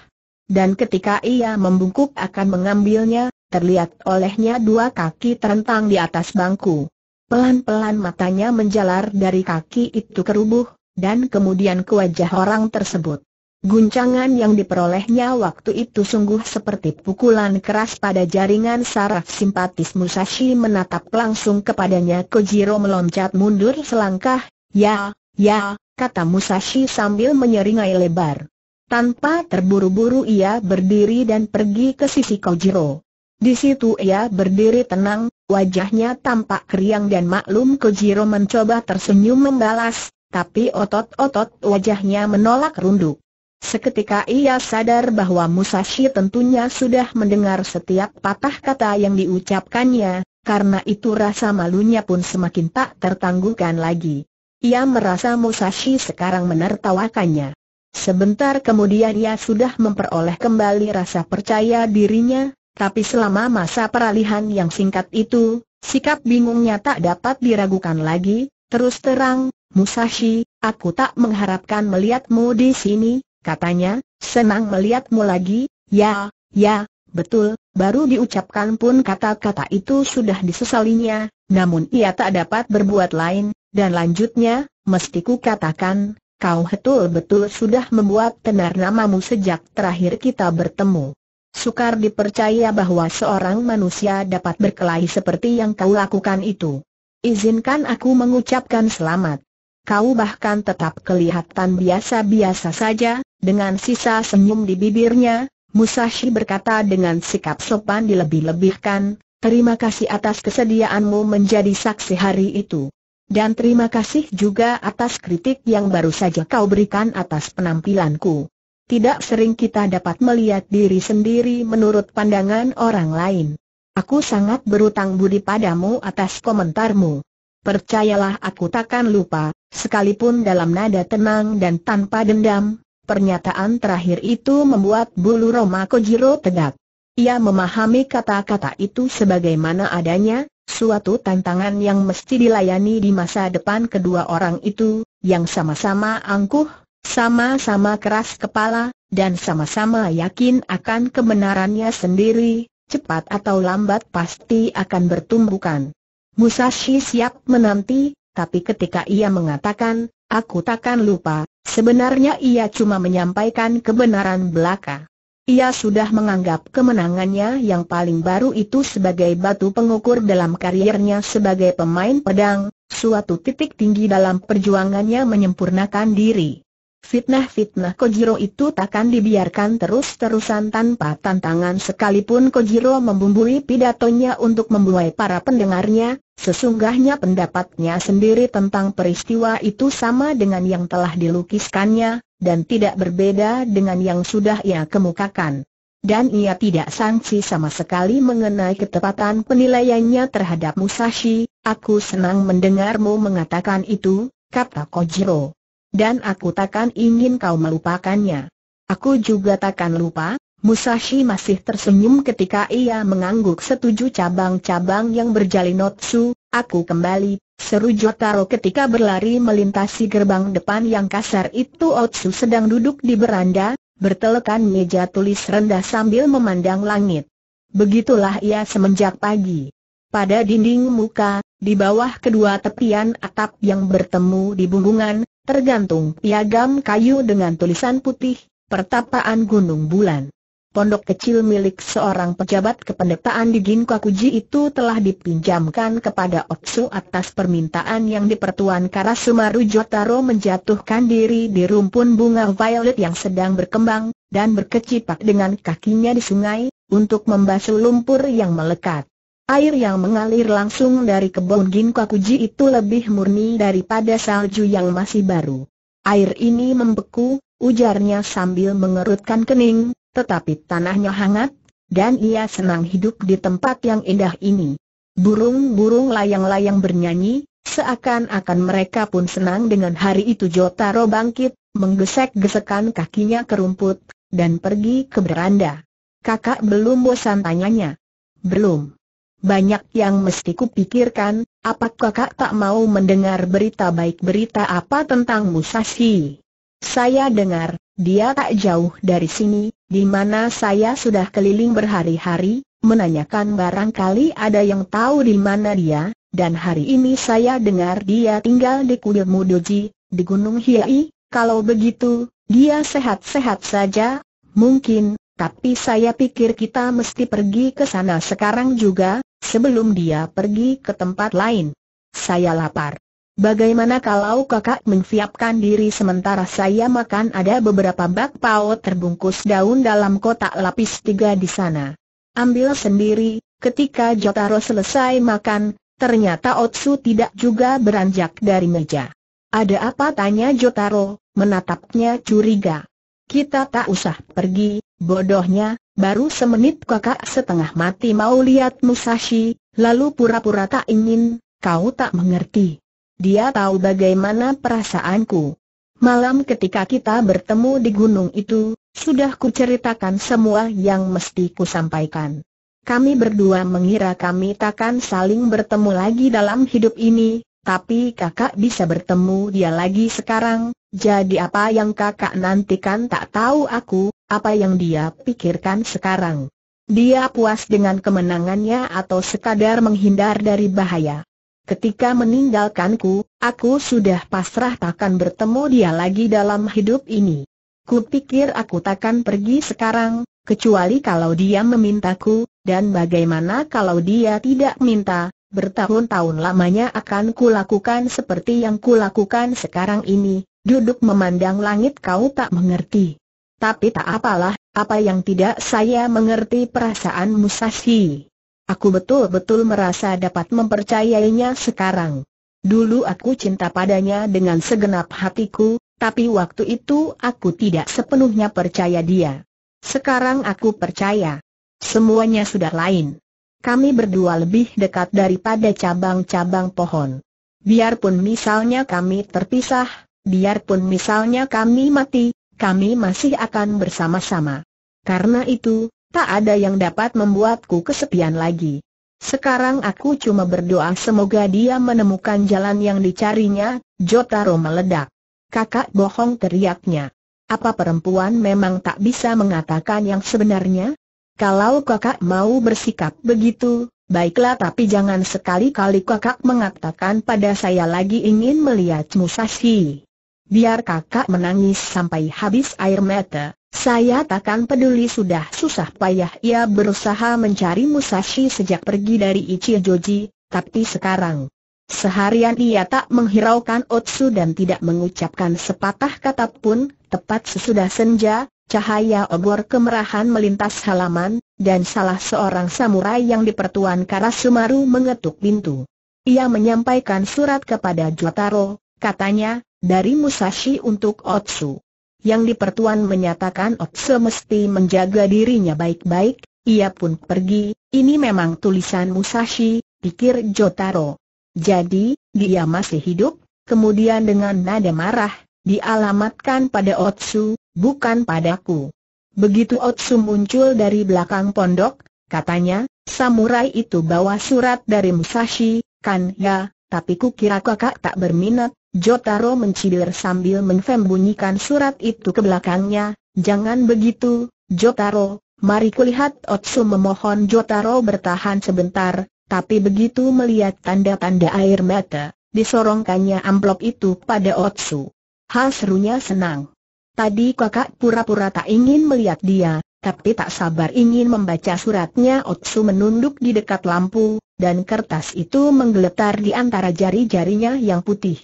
Dan ketika ia membungkuk akan mengambilnya, terlihat olehnya dua kaki terentang di atas bangku. Pelan-pelan matanya menjalar dari kaki itu ke rubuh, dan kemudian ke wajah orang tersebut. Guncangan yang diperolehnya waktu itu sungguh seperti pukulan keras pada jaringan saraf simpatis Musashi menatap langsung kepadanya Kojiro meloncat mundur selangkah, ya, ya, kata Musashi sambil menyeringai lebar. Tanpa terburu-buru ia berdiri dan pergi ke sisi Kojiro. Di situ ia berdiri tenang, wajahnya tampak keriang dan maklum Kojiro mencoba tersenyum membalas, tapi otot-otot wajahnya menolak runduk. Seketika ia sadar bahwa Musashi tentunya sudah mendengar setiap patah kata yang diucapkannya, karena itu rasa malunya pun semakin tak tertangguhkan lagi. Ia merasa Musashi sekarang menertawakannya. Sebentar kemudian ia sudah memperoleh kembali rasa percaya dirinya, tapi selama masa peralihan yang singkat itu, sikap bingungnya tak dapat diragukan lagi, terus terang, Musashi, aku tak mengharapkan melihatmu di sini, katanya, senang melihatmu lagi, ya, ya, betul, baru diucapkan pun kata-kata itu sudah disesalinya, namun ia tak dapat berbuat lain, dan lanjutnya, mestiku katakan, kau betul-betul sudah membuat tenar namamu sejak terakhir kita bertemu. Sukar dipercaya bahwa seorang manusia dapat berkelahi seperti yang kau lakukan itu. Izinkan aku mengucapkan selamat. Kau bahkan tetap kelihatan biasa-biasa saja, dengan sisa senyum di bibirnya, Musashi berkata dengan sikap sopan dilebih-lebihkan, terima kasih atas kesediaanmu menjadi saksi hari itu. Dan terima kasih juga atas kritik yang baru saja kau berikan atas penampilanku tidak sering kita dapat melihat diri sendiri menurut pandangan orang lain. Aku sangat berutang budi padamu atas komentarmu. Percayalah aku takkan lupa, sekalipun dalam nada tenang dan tanpa dendam, pernyataan terakhir itu membuat bulu Roma Kojiro tegak. Ia memahami kata-kata itu sebagaimana adanya, suatu tantangan yang mesti dilayani di masa depan kedua orang itu, yang sama-sama angkuh, sama-sama keras kepala, dan sama-sama yakin akan kebenarannya sendiri, cepat atau lambat pasti akan bertumbukan. Musashi siap menanti, tapi ketika ia mengatakan, aku takkan lupa, sebenarnya ia cuma menyampaikan kebenaran belaka. Ia sudah menganggap kemenangannya yang paling baru itu sebagai batu pengukur dalam kariernya sebagai pemain pedang, suatu titik tinggi dalam perjuangannya menyempurnakan diri. Fitnah-fitnah Kojiro itu takkan dibiarkan terus-terusan tanpa tantangan sekalipun Kojiro membumbui pidatonya untuk membuai para pendengarnya, sesungguhnya pendapatnya sendiri tentang peristiwa itu sama dengan yang telah dilukiskannya, dan tidak berbeda dengan yang sudah ia kemukakan. Dan ia tidak sanksi sama sekali mengenai ketepatan penilaiannya terhadap Musashi, aku senang mendengarmu mengatakan itu, kata Kojiro dan aku takkan ingin kau melupakannya. Aku juga takkan lupa, Musashi masih tersenyum ketika ia mengangguk setuju cabang-cabang yang berjalin Otsu, aku kembali, seru Jotaro ketika berlari melintasi gerbang depan yang kasar itu Otsu sedang duduk di beranda, bertelekan meja tulis rendah sambil memandang langit. Begitulah ia semenjak pagi. Pada dinding muka, di bawah kedua tepian atap yang bertemu di bumbungan, Tergantung piagam kayu dengan tulisan putih, pertapaan Gunung Bulan. Pondok kecil milik seorang pejabat kependetaan di Ginkakuji itu telah dipinjamkan kepada Otsu atas permintaan yang dipertuan Karasumaru Jotaro menjatuhkan diri di rumpun bunga violet yang sedang berkembang, dan berkecipak dengan kakinya di sungai, untuk membasuh lumpur yang melekat. Air yang mengalir langsung dari kebun Ginkakuji itu lebih murni daripada salju yang masih baru. Air ini membeku, ujarnya sambil mengerutkan kening, tetapi tanahnya hangat, dan ia senang hidup di tempat yang indah ini. Burung-burung layang-layang bernyanyi, seakan-akan mereka pun senang dengan hari itu Jotaro bangkit, menggesek-gesekan kakinya ke rumput, dan pergi ke beranda. Kakak belum bosan tanyanya. Belum banyak yang mesti kupikirkan, Apakah kakak tak mau mendengar berita baik berita apa tentang Musashi? Saya dengar, dia tak jauh dari sini, di mana saya sudah keliling berhari-hari, menanyakan barangkali ada yang tahu di mana dia, dan hari ini saya dengar dia tinggal di kuil Mudoji, di Gunung Hiei, kalau begitu, dia sehat-sehat saja, mungkin, tapi saya pikir kita mesti pergi ke sana sekarang juga, sebelum dia pergi ke tempat lain. Saya lapar. Bagaimana kalau kakak menyiapkan diri sementara saya makan ada beberapa bakpao terbungkus daun dalam kotak lapis tiga di sana. Ambil sendiri, ketika Jotaro selesai makan, ternyata Otsu tidak juga beranjak dari meja. Ada apa tanya Jotaro, menatapnya curiga. Kita tak usah pergi, bodohnya, Baru semenit kakak setengah mati mau lihat Musashi, lalu pura-pura tak ingin, kau tak mengerti. Dia tahu bagaimana perasaanku. Malam ketika kita bertemu di gunung itu, sudah kuceritakan semua yang mesti kusampaikan. Kami berdua mengira kami takkan saling bertemu lagi dalam hidup ini, tapi kakak bisa bertemu dia lagi sekarang, jadi apa yang kakak nantikan tak tahu aku, apa yang dia pikirkan sekarang. Dia puas dengan kemenangannya atau sekadar menghindar dari bahaya. Ketika meninggalkanku, aku sudah pasrah takkan bertemu dia lagi dalam hidup ini. Kupikir aku takkan pergi sekarang, kecuali kalau dia memintaku, dan bagaimana kalau dia tidak minta, bertahun-tahun lamanya akan kulakukan seperti yang kulakukan sekarang ini, duduk memandang langit kau tak mengerti. Tapi tak apalah, apa yang tidak saya mengerti perasaan Musashi. Aku betul-betul merasa dapat mempercayainya sekarang. Dulu aku cinta padanya dengan segenap hatiku, tapi waktu itu aku tidak sepenuhnya percaya dia. Sekarang aku percaya. Semuanya sudah lain kami berdua lebih dekat daripada cabang-cabang pohon. Biarpun misalnya kami terpisah, biarpun misalnya kami mati, kami masih akan bersama-sama. Karena itu, tak ada yang dapat membuatku kesepian lagi. Sekarang aku cuma berdoa semoga dia menemukan jalan yang dicarinya, Jotaro meledak. Kakak bohong teriaknya. Apa perempuan memang tak bisa mengatakan yang sebenarnya? Kalau kakak mau bersikap begitu, baiklah tapi jangan sekali-kali kakak mengatakan pada saya lagi ingin melihat Musashi. Biar kakak menangis sampai habis air mata, saya takkan peduli sudah susah payah ia berusaha mencari Musashi sejak pergi dari Ichijoji, tapi sekarang Seharian ia tak menghiraukan Otsu dan tidak mengucapkan sepatah kata pun, tepat sesudah senja, Cahaya obor kemerahan melintas halaman, dan salah seorang samurai yang dipertuan Karasumaru mengetuk pintu. Ia menyampaikan surat kepada Jotaro, katanya, dari Musashi untuk Otsu. Yang dipertuan menyatakan Otsu mesti menjaga dirinya baik-baik, ia pun pergi, ini memang tulisan Musashi, pikir Jotaro. Jadi, dia masih hidup, kemudian dengan nada marah, dialamatkan pada Otsu, bukan padaku. Begitu Otsu muncul dari belakang pondok, katanya, samurai itu bawa surat dari Musashi, kan ya, tapi ku kira kakak tak berminat. Jotaro mencibir sambil menfembunyikan surat itu ke belakangnya, jangan begitu, Jotaro, mari kulihat Otsu memohon Jotaro bertahan sebentar, tapi begitu melihat tanda-tanda air mata, disorongkannya amplop itu pada Otsu. Hal serunya senang. Tadi kakak pura-pura tak ingin melihat dia, tapi tak sabar ingin membaca suratnya Otsu menunduk di dekat lampu, dan kertas itu menggeletar di antara jari-jarinya yang putih.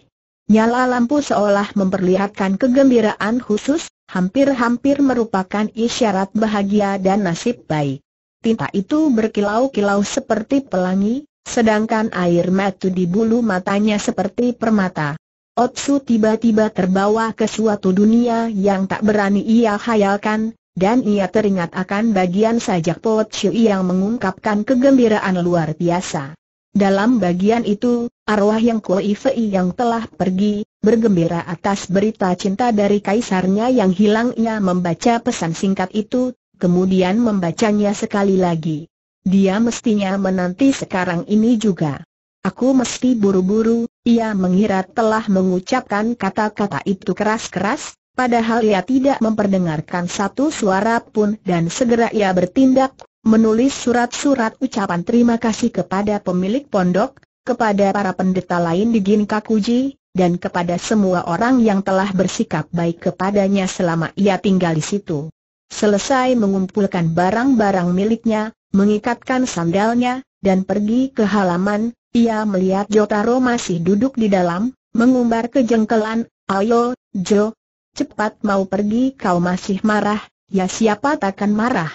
Nyala lampu seolah memperlihatkan kegembiraan khusus, hampir-hampir merupakan isyarat bahagia dan nasib baik. Tinta itu berkilau-kilau seperti pelangi, sedangkan air matu di bulu matanya seperti permata. Otsu tiba-tiba terbawa ke suatu dunia yang tak berani ia hayalkan, dan ia teringat akan bagian sajak Po Chui yang mengungkapkan kegembiraan luar biasa. Dalam bagian itu, arwah yang Kui Fei yang telah pergi, bergembira atas berita cinta dari kaisarnya yang hilang ia membaca pesan singkat itu, kemudian membacanya sekali lagi. Dia mestinya menanti sekarang ini juga. Aku mesti buru-buru, ia mengira telah mengucapkan kata-kata itu keras-keras, padahal ia tidak memperdengarkan satu suara pun dan segera ia bertindak, menulis surat-surat ucapan terima kasih kepada pemilik pondok, kepada para pendeta lain di Ginkakuji, dan kepada semua orang yang telah bersikap baik kepadanya selama ia tinggal di situ. Selesai mengumpulkan barang-barang miliknya, mengikatkan sandalnya, dan pergi ke halaman, ia melihat Jotaro masih duduk di dalam, mengumbar kejengkelan, ayo, Jo, cepat mau pergi kau masih marah, ya siapa takkan marah.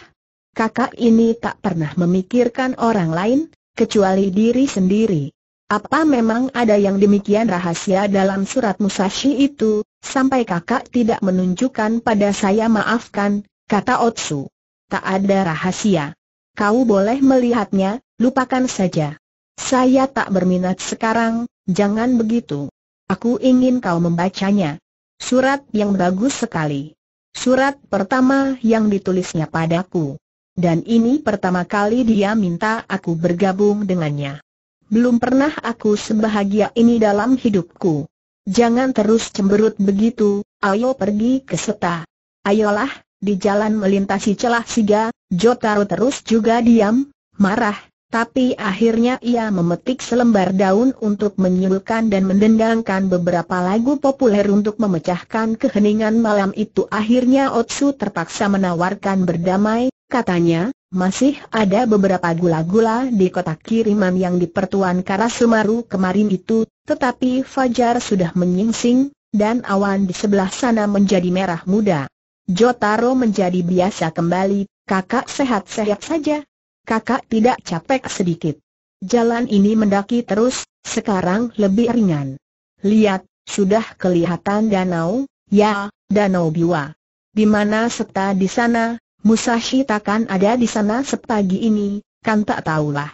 Kakak ini tak pernah memikirkan orang lain, kecuali diri sendiri. Apa memang ada yang demikian rahasia dalam surat Musashi itu, sampai kakak tidak menunjukkan pada saya maafkan, kata Otsu. Tak ada rahasia. Kau boleh melihatnya, lupakan saja. Saya tak berminat sekarang, jangan begitu. Aku ingin kau membacanya. Surat yang bagus sekali. Surat pertama yang ditulisnya padaku. Dan ini pertama kali dia minta aku bergabung dengannya. Belum pernah aku sebahagia ini dalam hidupku. Jangan terus cemberut begitu, ayo pergi ke seta. Ayolah, di jalan melintasi celah siga, Jotaro terus juga diam, marah, tapi akhirnya ia memetik selembar daun untuk menyulkan dan mendendangkan beberapa lagu populer untuk memecahkan keheningan malam itu Akhirnya Otsu terpaksa menawarkan berdamai, katanya, masih ada beberapa gula-gula di kotak kiriman yang dipertuan Karasumaru kemarin itu, tetapi Fajar sudah menyingsing, dan awan di sebelah sana menjadi merah muda. Jotaro menjadi biasa kembali, kakak sehat-sehat saja, kakak tidak capek sedikit. Jalan ini mendaki terus, sekarang lebih ringan. Lihat, sudah kelihatan danau, ya, danau Biwa. Di mana serta di sana, Musashi takkan ada di sana sepagi ini, kan tak tahulah.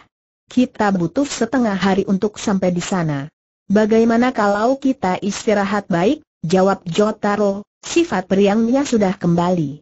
Kita butuh setengah hari untuk sampai di sana. Bagaimana kalau kita istirahat baik? Jawab Jotaro, sifat periangnya sudah kembali.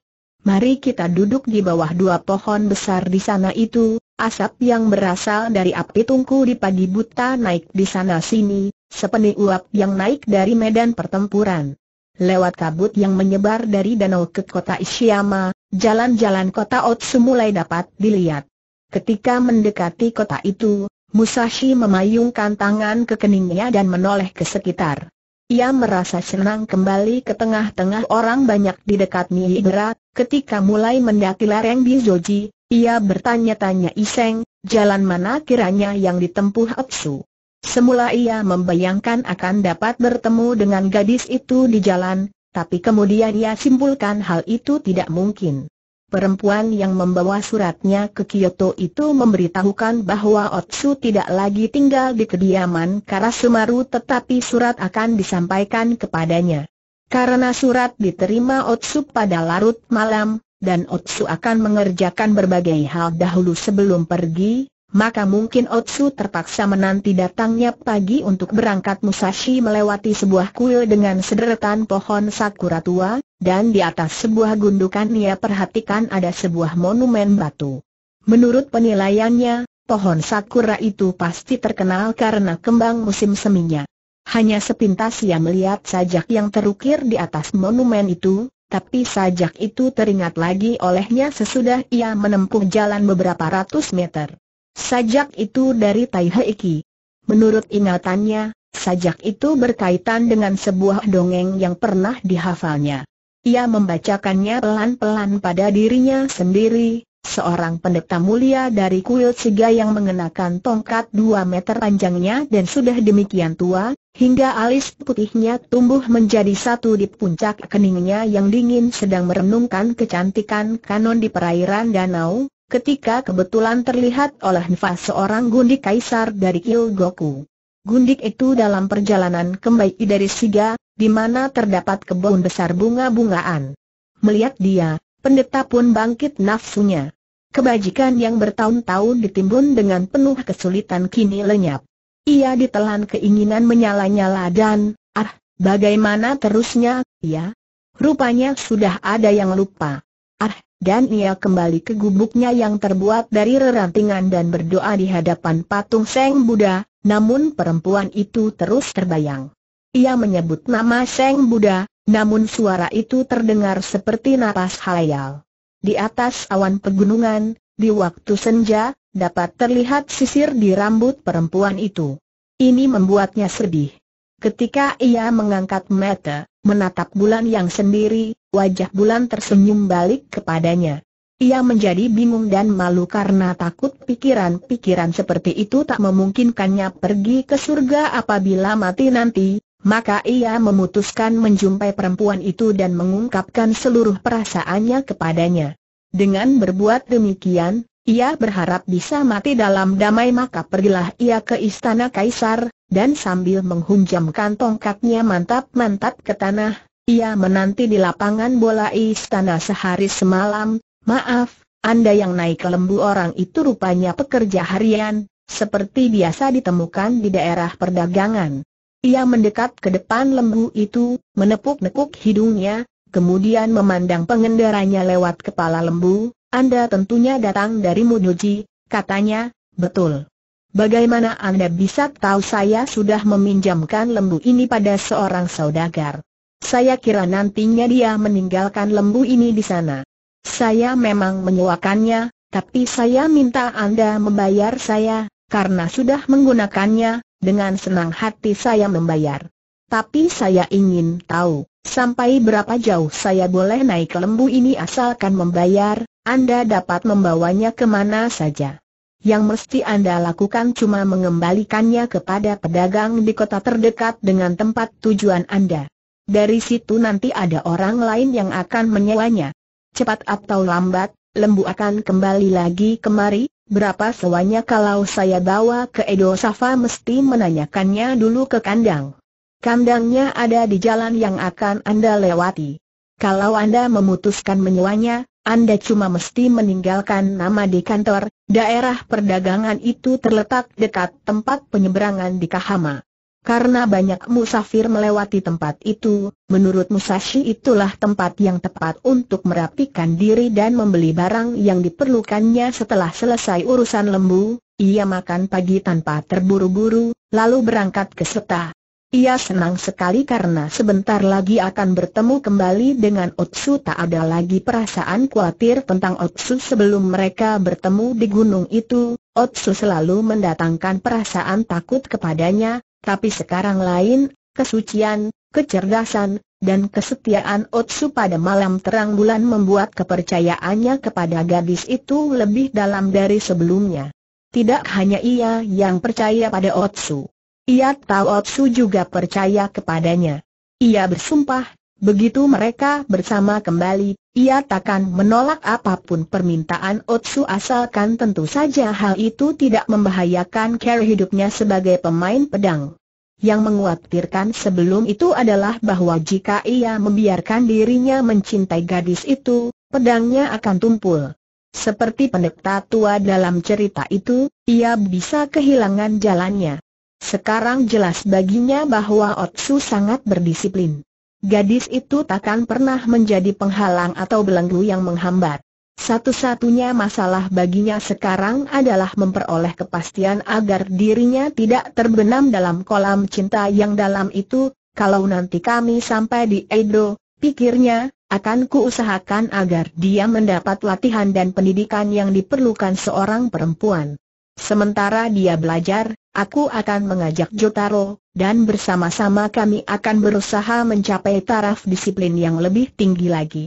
Mari kita duduk di bawah dua pohon besar di sana itu, asap yang berasal dari api tungku di pagi buta naik di sana sini, sepeni uap yang naik dari medan pertempuran. Lewat kabut yang menyebar dari danau ke kota Ishiyama, jalan-jalan kota Otsu mulai dapat dilihat. Ketika mendekati kota itu, Musashi memayungkan tangan ke keningnya dan menoleh ke sekitar. Ia merasa senang kembali ke tengah-tengah orang banyak di dekat berat. Ketika mulai mendaki lereng Bizoji, ia bertanya-tanya iseng, jalan mana kiranya yang ditempuh Otsu. Semula ia membayangkan akan dapat bertemu dengan gadis itu di jalan, tapi kemudian ia simpulkan hal itu tidak mungkin. Perempuan yang membawa suratnya ke Kyoto itu memberitahukan bahwa Otsu tidak lagi tinggal di kediaman Karasumaru tetapi surat akan disampaikan kepadanya. Karena surat diterima Otsu pada larut malam, dan Otsu akan mengerjakan berbagai hal dahulu sebelum pergi, maka mungkin Otsu terpaksa menanti datangnya pagi untuk berangkat Musashi melewati sebuah kuil dengan sederetan pohon sakura tua, dan di atas sebuah gundukan ia perhatikan ada sebuah monumen batu. Menurut penilaiannya, pohon sakura itu pasti terkenal karena kembang musim seminya. Hanya sepintas ia melihat sajak yang terukir di atas monumen itu, tapi sajak itu teringat lagi olehnya sesudah ia menempuh jalan beberapa ratus meter. Sajak itu dari Tai Heiki. Menurut ingatannya, sajak itu berkaitan dengan sebuah dongeng yang pernah dihafalnya. Ia membacakannya pelan-pelan pada dirinya sendiri, Seorang pendeta mulia dari kuil Siga yang mengenakan tongkat dua meter panjangnya dan sudah demikian tua, hingga alis putihnya tumbuh menjadi satu di puncak keningnya yang dingin sedang merenungkan kecantikan kanon di perairan danau, ketika kebetulan terlihat oleh nifas seorang gundik kaisar dari Kil Goku. Gundik itu dalam perjalanan kembali dari Siga, di mana terdapat kebun besar bunga-bungaan. Melihat dia, pendeta pun bangkit nafsunya. Kebajikan yang bertahun-tahun ditimbun dengan penuh kesulitan kini lenyap. Ia ditelan keinginan menyala-nyala dan, ah, bagaimana terusnya, ya? Rupanya sudah ada yang lupa. Ah, dan ia kembali ke gubuknya yang terbuat dari rerantingan dan berdoa di hadapan patung Seng Buddha, namun perempuan itu terus terbayang. Ia menyebut nama Seng Buddha, namun suara itu terdengar seperti napas halayal. Di atas awan pegunungan, di waktu senja, dapat terlihat sisir di rambut perempuan itu. Ini membuatnya sedih. Ketika ia mengangkat mata, menatap bulan yang sendiri, wajah bulan tersenyum balik kepadanya. Ia menjadi bingung dan malu karena takut pikiran-pikiran seperti itu tak memungkinkannya pergi ke surga apabila mati nanti, maka ia memutuskan menjumpai perempuan itu dan mengungkapkan seluruh perasaannya kepadanya. Dengan berbuat demikian, ia berharap bisa mati dalam damai maka pergilah ia ke istana kaisar, dan sambil menghunjamkan tongkatnya mantap-mantap ke tanah, ia menanti di lapangan bola istana sehari semalam, maaf, anda yang naik ke lembu orang itu rupanya pekerja harian, seperti biasa ditemukan di daerah perdagangan. Ia mendekat ke depan lembu itu, menepuk-nepuk hidungnya, kemudian memandang pengendaranya lewat kepala lembu, Anda tentunya datang dari Muduji, katanya, betul. Bagaimana Anda bisa tahu saya sudah meminjamkan lembu ini pada seorang saudagar? Saya kira nantinya dia meninggalkan lembu ini di sana. Saya memang menyewakannya, tapi saya minta Anda membayar saya, karena sudah menggunakannya, dengan senang hati saya membayar. Tapi saya ingin tahu, sampai berapa jauh saya boleh naik lembu ini asalkan membayar, Anda dapat membawanya kemana saja. Yang mesti Anda lakukan cuma mengembalikannya kepada pedagang di kota terdekat dengan tempat tujuan Anda. Dari situ nanti ada orang lain yang akan menyewanya. Cepat atau lambat, lembu akan kembali lagi kemari, Berapa sewanya kalau saya bawa ke Edo Safa mesti menanyakannya dulu ke kandang. Kandangnya ada di jalan yang akan Anda lewati. Kalau Anda memutuskan menyewanya, Anda cuma mesti meninggalkan nama di kantor, daerah perdagangan itu terletak dekat tempat penyeberangan di Kahama. Karena banyak musafir melewati tempat itu, menurut Musashi itulah tempat yang tepat untuk merapikan diri dan membeli barang yang diperlukannya setelah selesai urusan lembu, ia makan pagi tanpa terburu-buru, lalu berangkat ke Seta. Ia senang sekali karena sebentar lagi akan bertemu kembali dengan Otsu tak ada lagi perasaan khawatir tentang Otsu sebelum mereka bertemu di gunung itu, Otsu selalu mendatangkan perasaan takut kepadanya, tapi sekarang lain, kesucian, kecerdasan, dan kesetiaan Otsu pada malam terang bulan membuat kepercayaannya kepada gadis itu lebih dalam dari sebelumnya. Tidak hanya ia yang percaya pada Otsu. Ia tahu Otsu juga percaya kepadanya. Ia bersumpah, Begitu mereka bersama kembali, ia takkan menolak apapun permintaan Otsu asalkan tentu saja hal itu tidak membahayakan cara hidupnya sebagai pemain pedang. Yang menguatirkan sebelum itu adalah bahwa jika ia membiarkan dirinya mencintai gadis itu, pedangnya akan tumpul. Seperti pendeta tua dalam cerita itu, ia bisa kehilangan jalannya. Sekarang jelas baginya bahwa Otsu sangat berdisiplin. Gadis itu takkan pernah menjadi penghalang atau belenggu yang menghambat. Satu-satunya masalah baginya sekarang adalah memperoleh kepastian agar dirinya tidak terbenam dalam kolam cinta yang dalam itu, kalau nanti kami sampai di Edo, pikirnya, akan kuusahakan agar dia mendapat latihan dan pendidikan yang diperlukan seorang perempuan. Sementara dia belajar, aku akan mengajak Jotaro, dan bersama-sama kami akan berusaha mencapai taraf disiplin yang lebih tinggi lagi.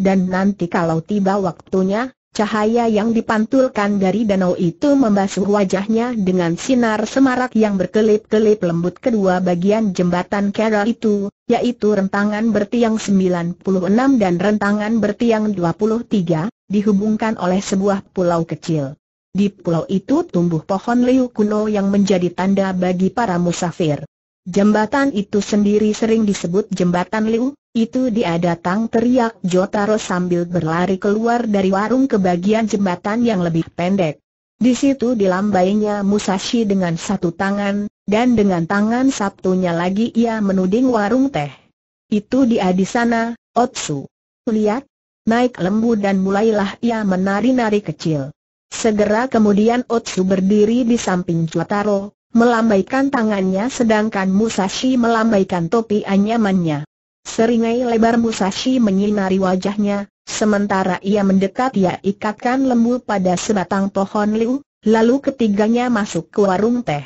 Dan nanti kalau tiba waktunya, cahaya yang dipantulkan dari danau itu membasuh wajahnya dengan sinar semarak yang berkelip-kelip lembut kedua bagian jembatan Kera itu, yaitu rentangan bertiang 96 dan rentangan bertiang 23, dihubungkan oleh sebuah pulau kecil. Di pulau itu tumbuh pohon liu kuno yang menjadi tanda bagi para musafir. Jembatan itu sendiri sering disebut jembatan liu, itu dia datang teriak Jotaro sambil berlari keluar dari warung ke bagian jembatan yang lebih pendek. Di situ dilambainya Musashi dengan satu tangan, dan dengan tangan satunya lagi ia menuding warung teh. Itu dia di sana, Otsu. Lihat, naik lembu dan mulailah ia menari-nari kecil. Segera kemudian Otsu berdiri di samping Cuataro, melambaikan tangannya sedangkan Musashi melambaikan topi anyamannya. Seringai lebar Musashi menyinari wajahnya, sementara ia mendekat ia ikatkan lembu pada sebatang pohon liu, lalu ketiganya masuk ke warung teh.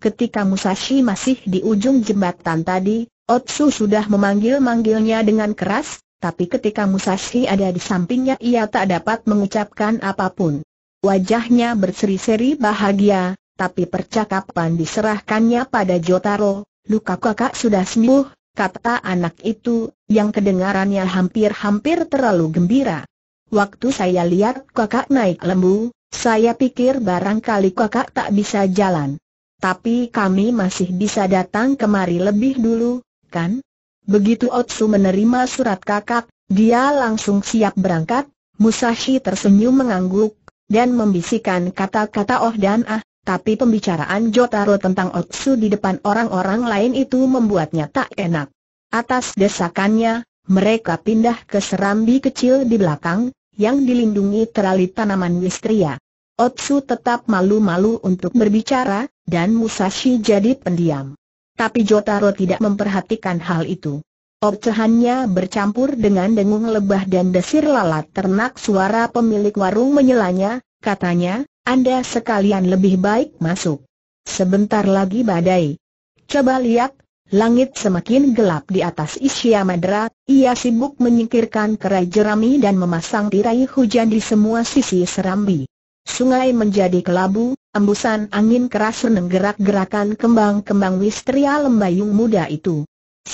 Ketika Musashi masih di ujung jembatan tadi, Otsu sudah memanggil-manggilnya dengan keras, tapi ketika Musashi ada di sampingnya ia tak dapat mengucapkan apapun. Wajahnya berseri-seri bahagia, tapi percakapan diserahkannya pada Jotaro, luka kakak sudah sembuh, kata anak itu, yang kedengarannya hampir-hampir terlalu gembira. Waktu saya lihat kakak naik lembu, saya pikir barangkali kakak tak bisa jalan. Tapi kami masih bisa datang kemari lebih dulu, kan? Begitu Otsu menerima surat kakak, dia langsung siap berangkat, Musashi tersenyum mengangguk, dan membisikkan kata-kata oh dan ah, tapi pembicaraan Jotaro tentang Otsu di depan orang-orang lain itu membuatnya tak enak. Atas desakannya, mereka pindah ke serambi kecil di belakang, yang dilindungi terali tanaman wistria. Otsu tetap malu-malu untuk berbicara, dan Musashi jadi pendiam. Tapi Jotaro tidak memperhatikan hal itu. Orcehannya bercampur dengan dengung lebah dan desir lalat ternak suara pemilik warung menyelanya, katanya, Anda sekalian lebih baik masuk. Sebentar lagi badai. Coba lihat, langit semakin gelap di atas Isya Madra, ia sibuk menyingkirkan kerai jerami dan memasang tirai hujan di semua sisi serambi. Sungai menjadi kelabu, embusan angin keras reneng gerakan kembang-kembang wisteria lembayung muda itu.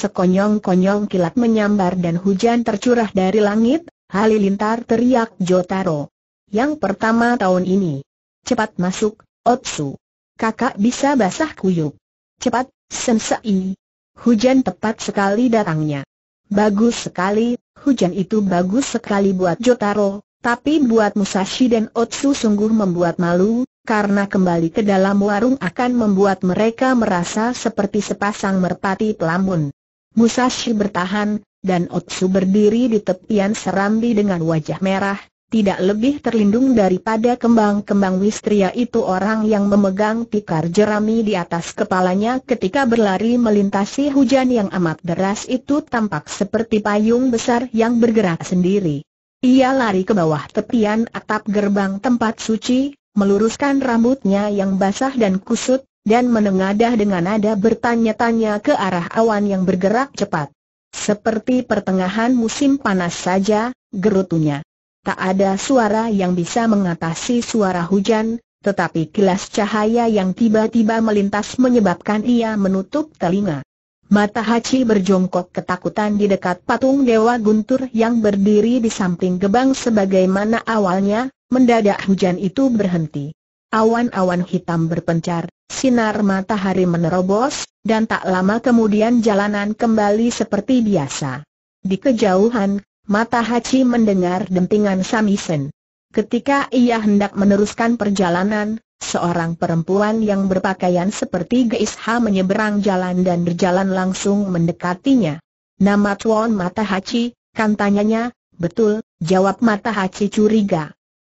Sekonyong-konyong kilat menyambar dan hujan tercurah dari langit, Halilintar teriak Jotaro. Yang pertama tahun ini. Cepat masuk, Otsu. Kakak bisa basah kuyup. Cepat, Sensei. Hujan tepat sekali datangnya. Bagus sekali, hujan itu bagus sekali buat Jotaro, tapi buat Musashi dan Otsu sungguh membuat malu, karena kembali ke dalam warung akan membuat mereka merasa seperti sepasang merpati pelamun. Musashi bertahan, dan Otsu berdiri di tepian serambi dengan wajah merah, tidak lebih terlindung daripada kembang-kembang wistria itu orang yang memegang tikar jerami di atas kepalanya ketika berlari melintasi hujan yang amat deras itu tampak seperti payung besar yang bergerak sendiri. Ia lari ke bawah tepian atap gerbang tempat suci, meluruskan rambutnya yang basah dan kusut, dan menengadah dengan nada bertanya-tanya ke arah awan yang bergerak cepat. Seperti pertengahan musim panas saja, gerutunya. Tak ada suara yang bisa mengatasi suara hujan, tetapi kilas cahaya yang tiba-tiba melintas menyebabkan ia menutup telinga. Mata Hachi berjongkok ketakutan di dekat patung Dewa Guntur yang berdiri di samping gebang sebagaimana awalnya, mendadak hujan itu berhenti. Awan-awan hitam berpencar, sinar matahari menerobos, dan tak lama kemudian jalanan kembali seperti biasa. Di kejauhan, mata Hachi mendengar dentingan Samisen. Ketika ia hendak meneruskan perjalanan, seorang perempuan yang berpakaian seperti Geisha menyeberang jalan dan berjalan langsung mendekatinya. Nama Tuan Mata Hachi, kan tanyanya, betul, jawab Mata Hachi curiga.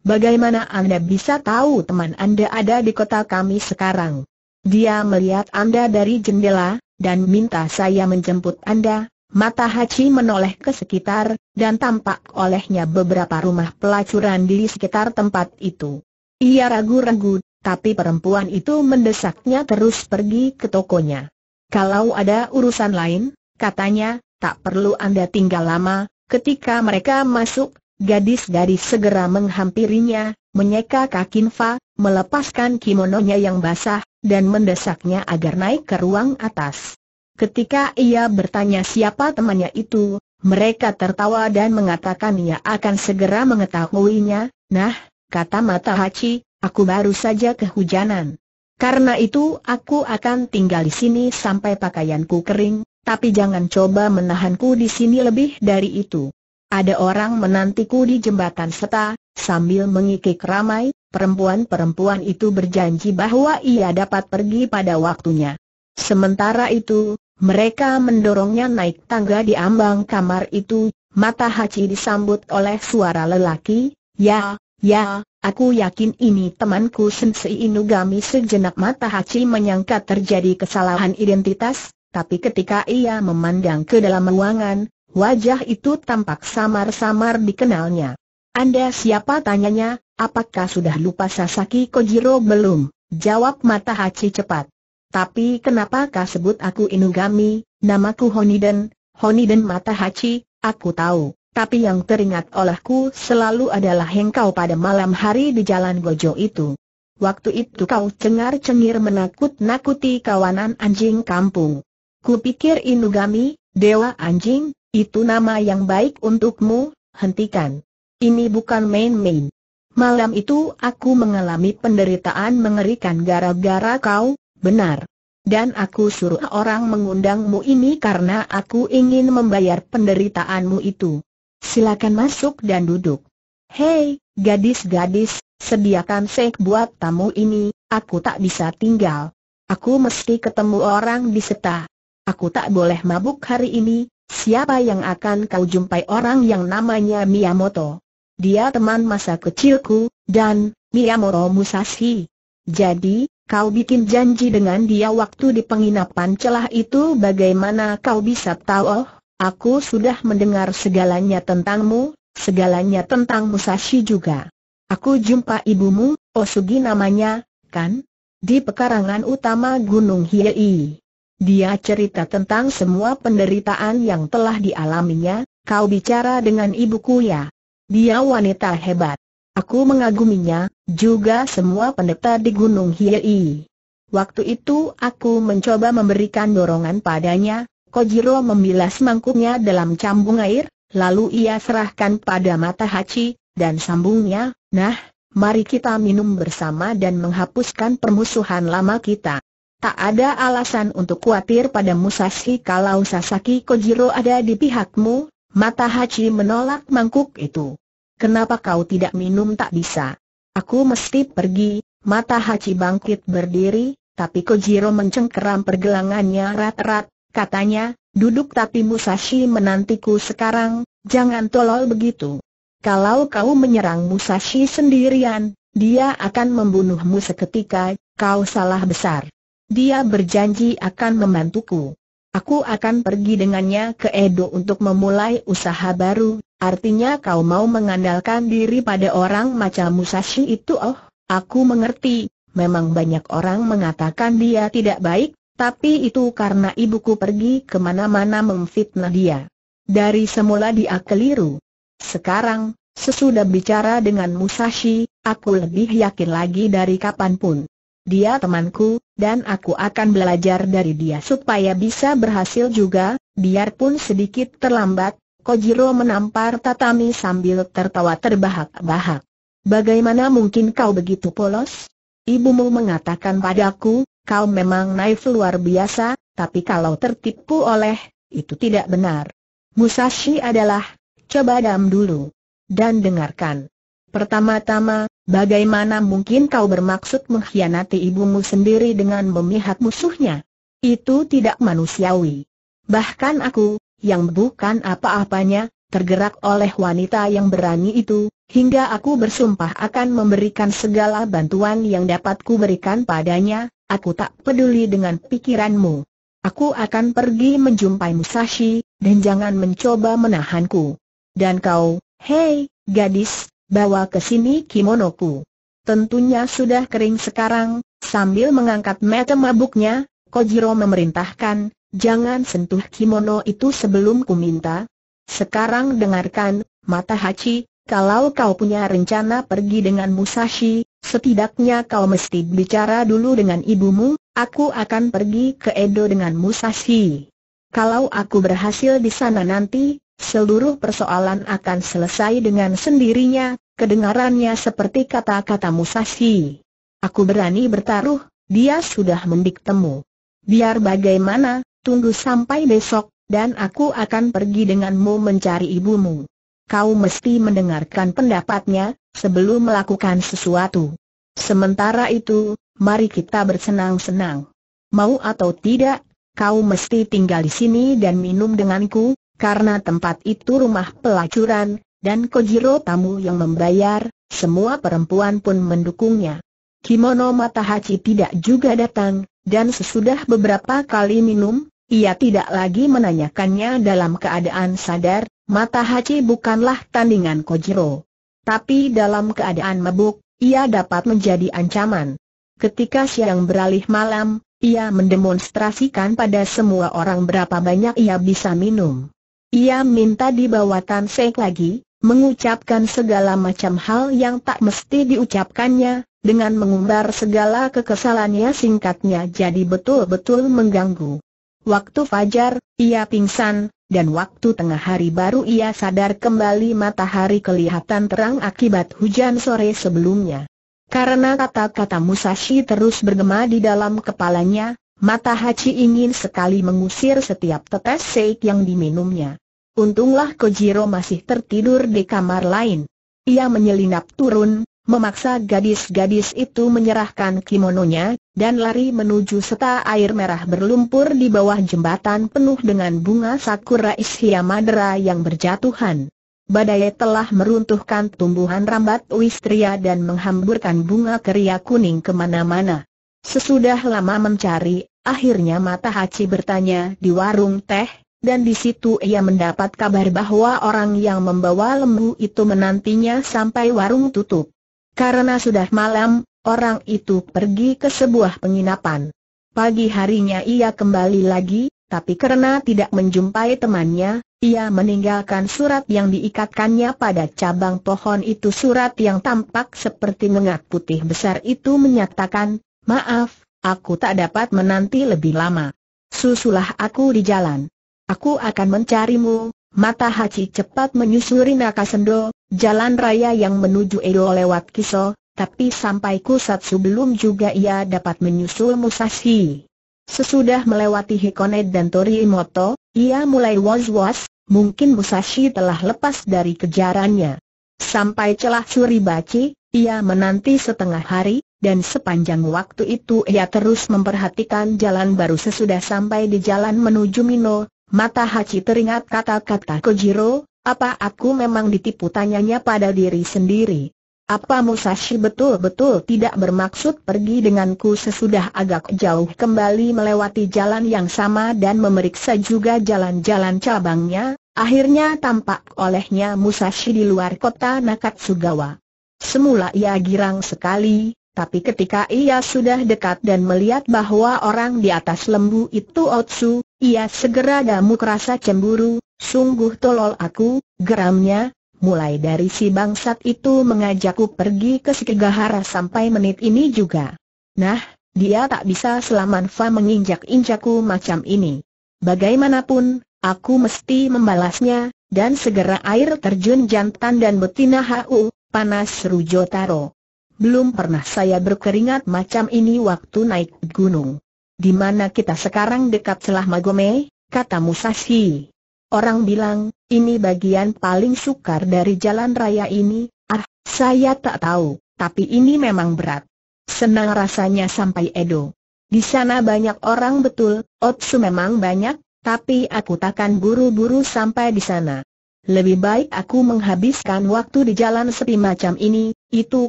Bagaimana Anda bisa tahu teman Anda ada di kota kami sekarang? Dia melihat Anda dari jendela, dan minta saya menjemput Anda. Mata Hachi menoleh ke sekitar, dan tampak olehnya beberapa rumah pelacuran di sekitar tempat itu. Ia ragu-ragu, tapi perempuan itu mendesaknya terus pergi ke tokonya. Kalau ada urusan lain, katanya, tak perlu Anda tinggal lama, ketika mereka masuk, Gadis dari segera menghampirinya, menyeka Kakinfa, melepaskan kimononya yang basah, dan mendesaknya agar naik ke ruang atas. Ketika ia bertanya siapa temannya itu, mereka tertawa dan mengatakan ia akan segera mengetahuinya, nah, kata Mata Hachi, aku baru saja kehujanan. Karena itu aku akan tinggal di sini sampai pakaianku kering, tapi jangan coba menahanku di sini lebih dari itu. Ada orang menantiku di jembatan seta, sambil mengikik ramai, perempuan-perempuan itu berjanji bahwa ia dapat pergi pada waktunya. Sementara itu, mereka mendorongnya naik tangga di ambang kamar itu, mata Haji disambut oleh suara lelaki, ya, ya, aku yakin ini temanku Sensei Inugami sejenak mata Hachi menyangka terjadi kesalahan identitas, tapi ketika ia memandang ke dalam ruangan, Wajah itu tampak samar-samar dikenalnya. Anda siapa tanyanya, apakah sudah lupa Sasaki Kojiro belum? Jawab mata Hachi cepat. Tapi kenapa kau sebut aku Inugami, namaku Honiden, Honiden mata Hachi, aku tahu. Tapi yang teringat olehku selalu adalah engkau pada malam hari di jalan Gojo itu. Waktu itu kau cengar-cengir menakut-nakuti kawanan anjing kampung. Kupikir Inugami, dewa anjing, itu nama yang baik untukmu, hentikan. Ini bukan main-main. Malam itu aku mengalami penderitaan mengerikan gara-gara kau, benar. Dan aku suruh orang mengundangmu ini karena aku ingin membayar penderitaanmu itu. Silakan masuk dan duduk. Hei, gadis-gadis, sediakan sek buat tamu ini, aku tak bisa tinggal. Aku mesti ketemu orang di seta. Aku tak boleh mabuk hari ini, Siapa yang akan kau jumpai orang yang namanya Miyamoto? Dia teman masa kecilku, dan Miyamoto Musashi. Jadi, kau bikin janji dengan dia waktu di penginapan celah itu bagaimana kau bisa tahu? Oh, aku sudah mendengar segalanya tentangmu, segalanya tentang Musashi juga. Aku jumpa ibumu, Osugi namanya, kan? Di pekarangan utama Gunung Hiei. Dia cerita tentang semua penderitaan yang telah dialaminya, kau bicara dengan ibuku ya. Dia wanita hebat. Aku mengaguminya, juga semua pendeta di Gunung Hiei. Waktu itu aku mencoba memberikan dorongan padanya, Kojiro membilas mangkuknya dalam cambung air, lalu ia serahkan pada mata Hachi, dan sambungnya, nah, mari kita minum bersama dan menghapuskan permusuhan lama kita. Tak ada alasan untuk khawatir pada Musashi kalau Sasaki Kojiro ada di pihakmu, Mata Hachi menolak mangkuk itu. Kenapa kau tidak minum tak bisa? Aku mesti pergi, Mata Hachi bangkit berdiri, tapi Kojiro mencengkeram pergelangannya rat-rat, katanya, duduk tapi Musashi menantiku sekarang, jangan tolol begitu. Kalau kau menyerang Musashi sendirian, dia akan membunuhmu seketika, kau salah besar. Dia berjanji akan membantuku. Aku akan pergi dengannya ke Edo untuk memulai usaha baru, artinya kau mau mengandalkan diri pada orang macam Musashi itu oh, aku mengerti, memang banyak orang mengatakan dia tidak baik, tapi itu karena ibuku pergi kemana-mana memfitnah dia. Dari semula dia keliru. Sekarang, sesudah bicara dengan Musashi, aku lebih yakin lagi dari kapanpun. Dia temanku, dan aku akan belajar dari dia supaya bisa berhasil juga, biarpun sedikit terlambat, Kojiro menampar tatami sambil tertawa terbahak-bahak. Bagaimana mungkin kau begitu polos? Ibumu mengatakan padaku, kau memang naif luar biasa, tapi kalau tertipu oleh, itu tidak benar. Musashi adalah, coba dam dulu. Dan dengarkan. Pertama-tama, Bagaimana mungkin kau bermaksud mengkhianati ibumu sendiri dengan memihak musuhnya? Itu tidak manusiawi. Bahkan aku, yang bukan apa-apanya, tergerak oleh wanita yang berani itu, hingga aku bersumpah akan memberikan segala bantuan yang dapat kuberikan padanya, aku tak peduli dengan pikiranmu. Aku akan pergi menjumpai Musashi, dan jangan mencoba menahanku. Dan kau, hei, gadis, bawa ke sini kimonoku. Tentunya sudah kering sekarang, sambil mengangkat mata mabuknya, Kojiro memerintahkan, jangan sentuh kimono itu sebelum ku minta. Sekarang dengarkan, mata Hachi, kalau kau punya rencana pergi dengan Musashi, setidaknya kau mesti bicara dulu dengan ibumu, aku akan pergi ke Edo dengan Musashi. Kalau aku berhasil di sana nanti, Seluruh persoalan akan selesai dengan sendirinya, kedengarannya seperti kata-kata Musashi. Aku berani bertaruh, dia sudah temu. Biar bagaimana, tunggu sampai besok, dan aku akan pergi denganmu mencari ibumu. Kau mesti mendengarkan pendapatnya, sebelum melakukan sesuatu. Sementara itu, mari kita bersenang-senang. Mau atau tidak, kau mesti tinggal di sini dan minum denganku, karena tempat itu rumah pelacuran, dan Kojiro tamu yang membayar, semua perempuan pun mendukungnya. Kimono Matahachi tidak juga datang, dan sesudah beberapa kali minum, ia tidak lagi menanyakannya dalam keadaan sadar, Matahachi bukanlah tandingan Kojiro. Tapi dalam keadaan mabuk, ia dapat menjadi ancaman. Ketika siang beralih malam, ia mendemonstrasikan pada semua orang berapa banyak ia bisa minum. Ia minta dibawa Tan Sek lagi, mengucapkan segala macam hal yang tak mesti diucapkannya, dengan mengumbar segala kekesalannya singkatnya jadi betul-betul mengganggu. Waktu fajar, ia pingsan, dan waktu tengah hari baru ia sadar kembali matahari kelihatan terang akibat hujan sore sebelumnya. Karena kata-kata Musashi terus bergema di dalam kepalanya, Mata Hachi ingin sekali mengusir setiap tetes seik yang diminumnya. Untunglah Kojiro masih tertidur di kamar lain. Ia menyelinap turun, memaksa gadis-gadis itu menyerahkan kimononya, dan lari menuju seta air merah berlumpur di bawah jembatan penuh dengan bunga sakura ishia madera yang berjatuhan. Badai telah meruntuhkan tumbuhan rambat wistria dan menghamburkan bunga keria kuning kemana-mana. Sesudah lama mencari, akhirnya mata Haji bertanya di warung teh, dan di situ ia mendapat kabar bahwa orang yang membawa lembu itu menantinya sampai warung tutup. Karena sudah malam, orang itu pergi ke sebuah penginapan. Pagi harinya ia kembali lagi, tapi karena tidak menjumpai temannya, ia meninggalkan surat yang diikatkannya pada cabang pohon itu surat yang tampak seperti mengak putih besar itu menyatakan, Maaf, aku tak dapat menanti lebih lama. Susulah aku di jalan. Aku akan mencarimu. Mata Haji cepat menyusuri Nakasendo, jalan raya yang menuju Edo lewat Kiso, tapi sampai Kusatsu belum juga ia dapat menyusul Musashi. Sesudah melewati Hikone dan Torimoto, ia mulai was-was, mungkin Musashi telah lepas dari kejarannya. Sampai celah Suribachi, ia menanti setengah hari, dan sepanjang waktu itu ia terus memperhatikan jalan baru sesudah sampai di jalan menuju Mino, mata Hachi teringat kata-kata Kojiro, apa aku memang ditipu tanyanya pada diri sendiri. Apa Musashi betul-betul tidak bermaksud pergi denganku sesudah agak jauh kembali melewati jalan yang sama dan memeriksa juga jalan-jalan cabangnya, akhirnya tampak olehnya Musashi di luar kota Nakatsugawa. Semula ia girang sekali, tapi ketika ia sudah dekat dan melihat bahwa orang di atas lembu itu Otsu, ia segera damuk rasa cemburu, sungguh tolol aku, geramnya, mulai dari si bangsat itu mengajakku pergi ke Sikigahara sampai menit ini juga. Nah, dia tak bisa Fa menginjak-injakku macam ini. Bagaimanapun, aku mesti membalasnya, dan segera air terjun jantan dan betina HU, panas Rujotaro. Belum pernah saya berkeringat macam ini waktu naik gunung. Di mana kita sekarang dekat celah Magome, kata Musashi. Orang bilang, ini bagian paling sukar dari jalan raya ini, ah, saya tak tahu, tapi ini memang berat. Senang rasanya sampai Edo. Di sana banyak orang betul, Otsu memang banyak, tapi aku takkan buru-buru sampai di sana. Lebih baik aku menghabiskan waktu di jalan sepi macam ini, itu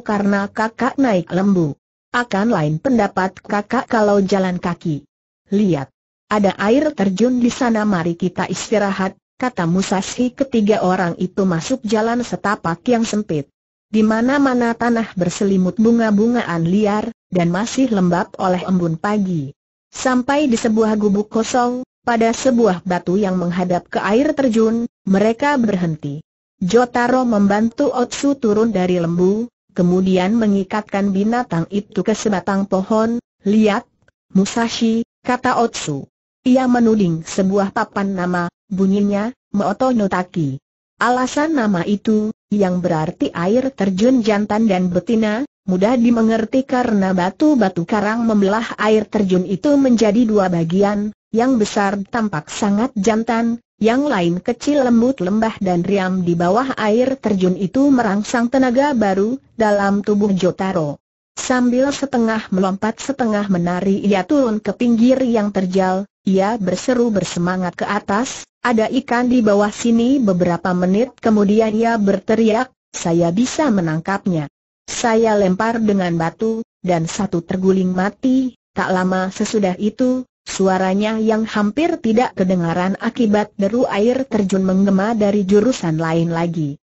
karena kakak naik lembu. Akan lain pendapat kakak kalau jalan kaki. Lihat. Ada air terjun di sana mari kita istirahat, kata Musashi ketiga orang itu masuk jalan setapak yang sempit. Di mana-mana tanah berselimut bunga-bungaan liar, dan masih lembab oleh embun pagi. Sampai di sebuah gubuk kosong, pada sebuah batu yang menghadap ke air terjun, mereka berhenti. Jotaro membantu Otsu turun dari lembu, kemudian mengikatkan binatang itu ke sebatang pohon, lihat, Musashi, kata Otsu. Ia menuding sebuah papan nama, bunyinya, Mooto Taki. Alasan nama itu, yang berarti air terjun jantan dan betina, mudah dimengerti karena batu-batu karang membelah air terjun itu menjadi dua bagian, yang besar tampak sangat jantan, yang lain kecil lembut lembah dan riam di bawah air terjun itu merangsang tenaga baru dalam tubuh Jotaro. Sambil setengah melompat setengah menari ia turun ke pinggir yang terjal, ia berseru bersemangat ke atas, ada ikan di bawah sini beberapa menit kemudian ia berteriak, saya bisa menangkapnya. Saya lempar dengan batu, dan satu terguling mati, tak lama sesudah itu, Suaranya yang hampir tidak kedengaran akibat deru air terjun menggema dari jurusan lain lagi.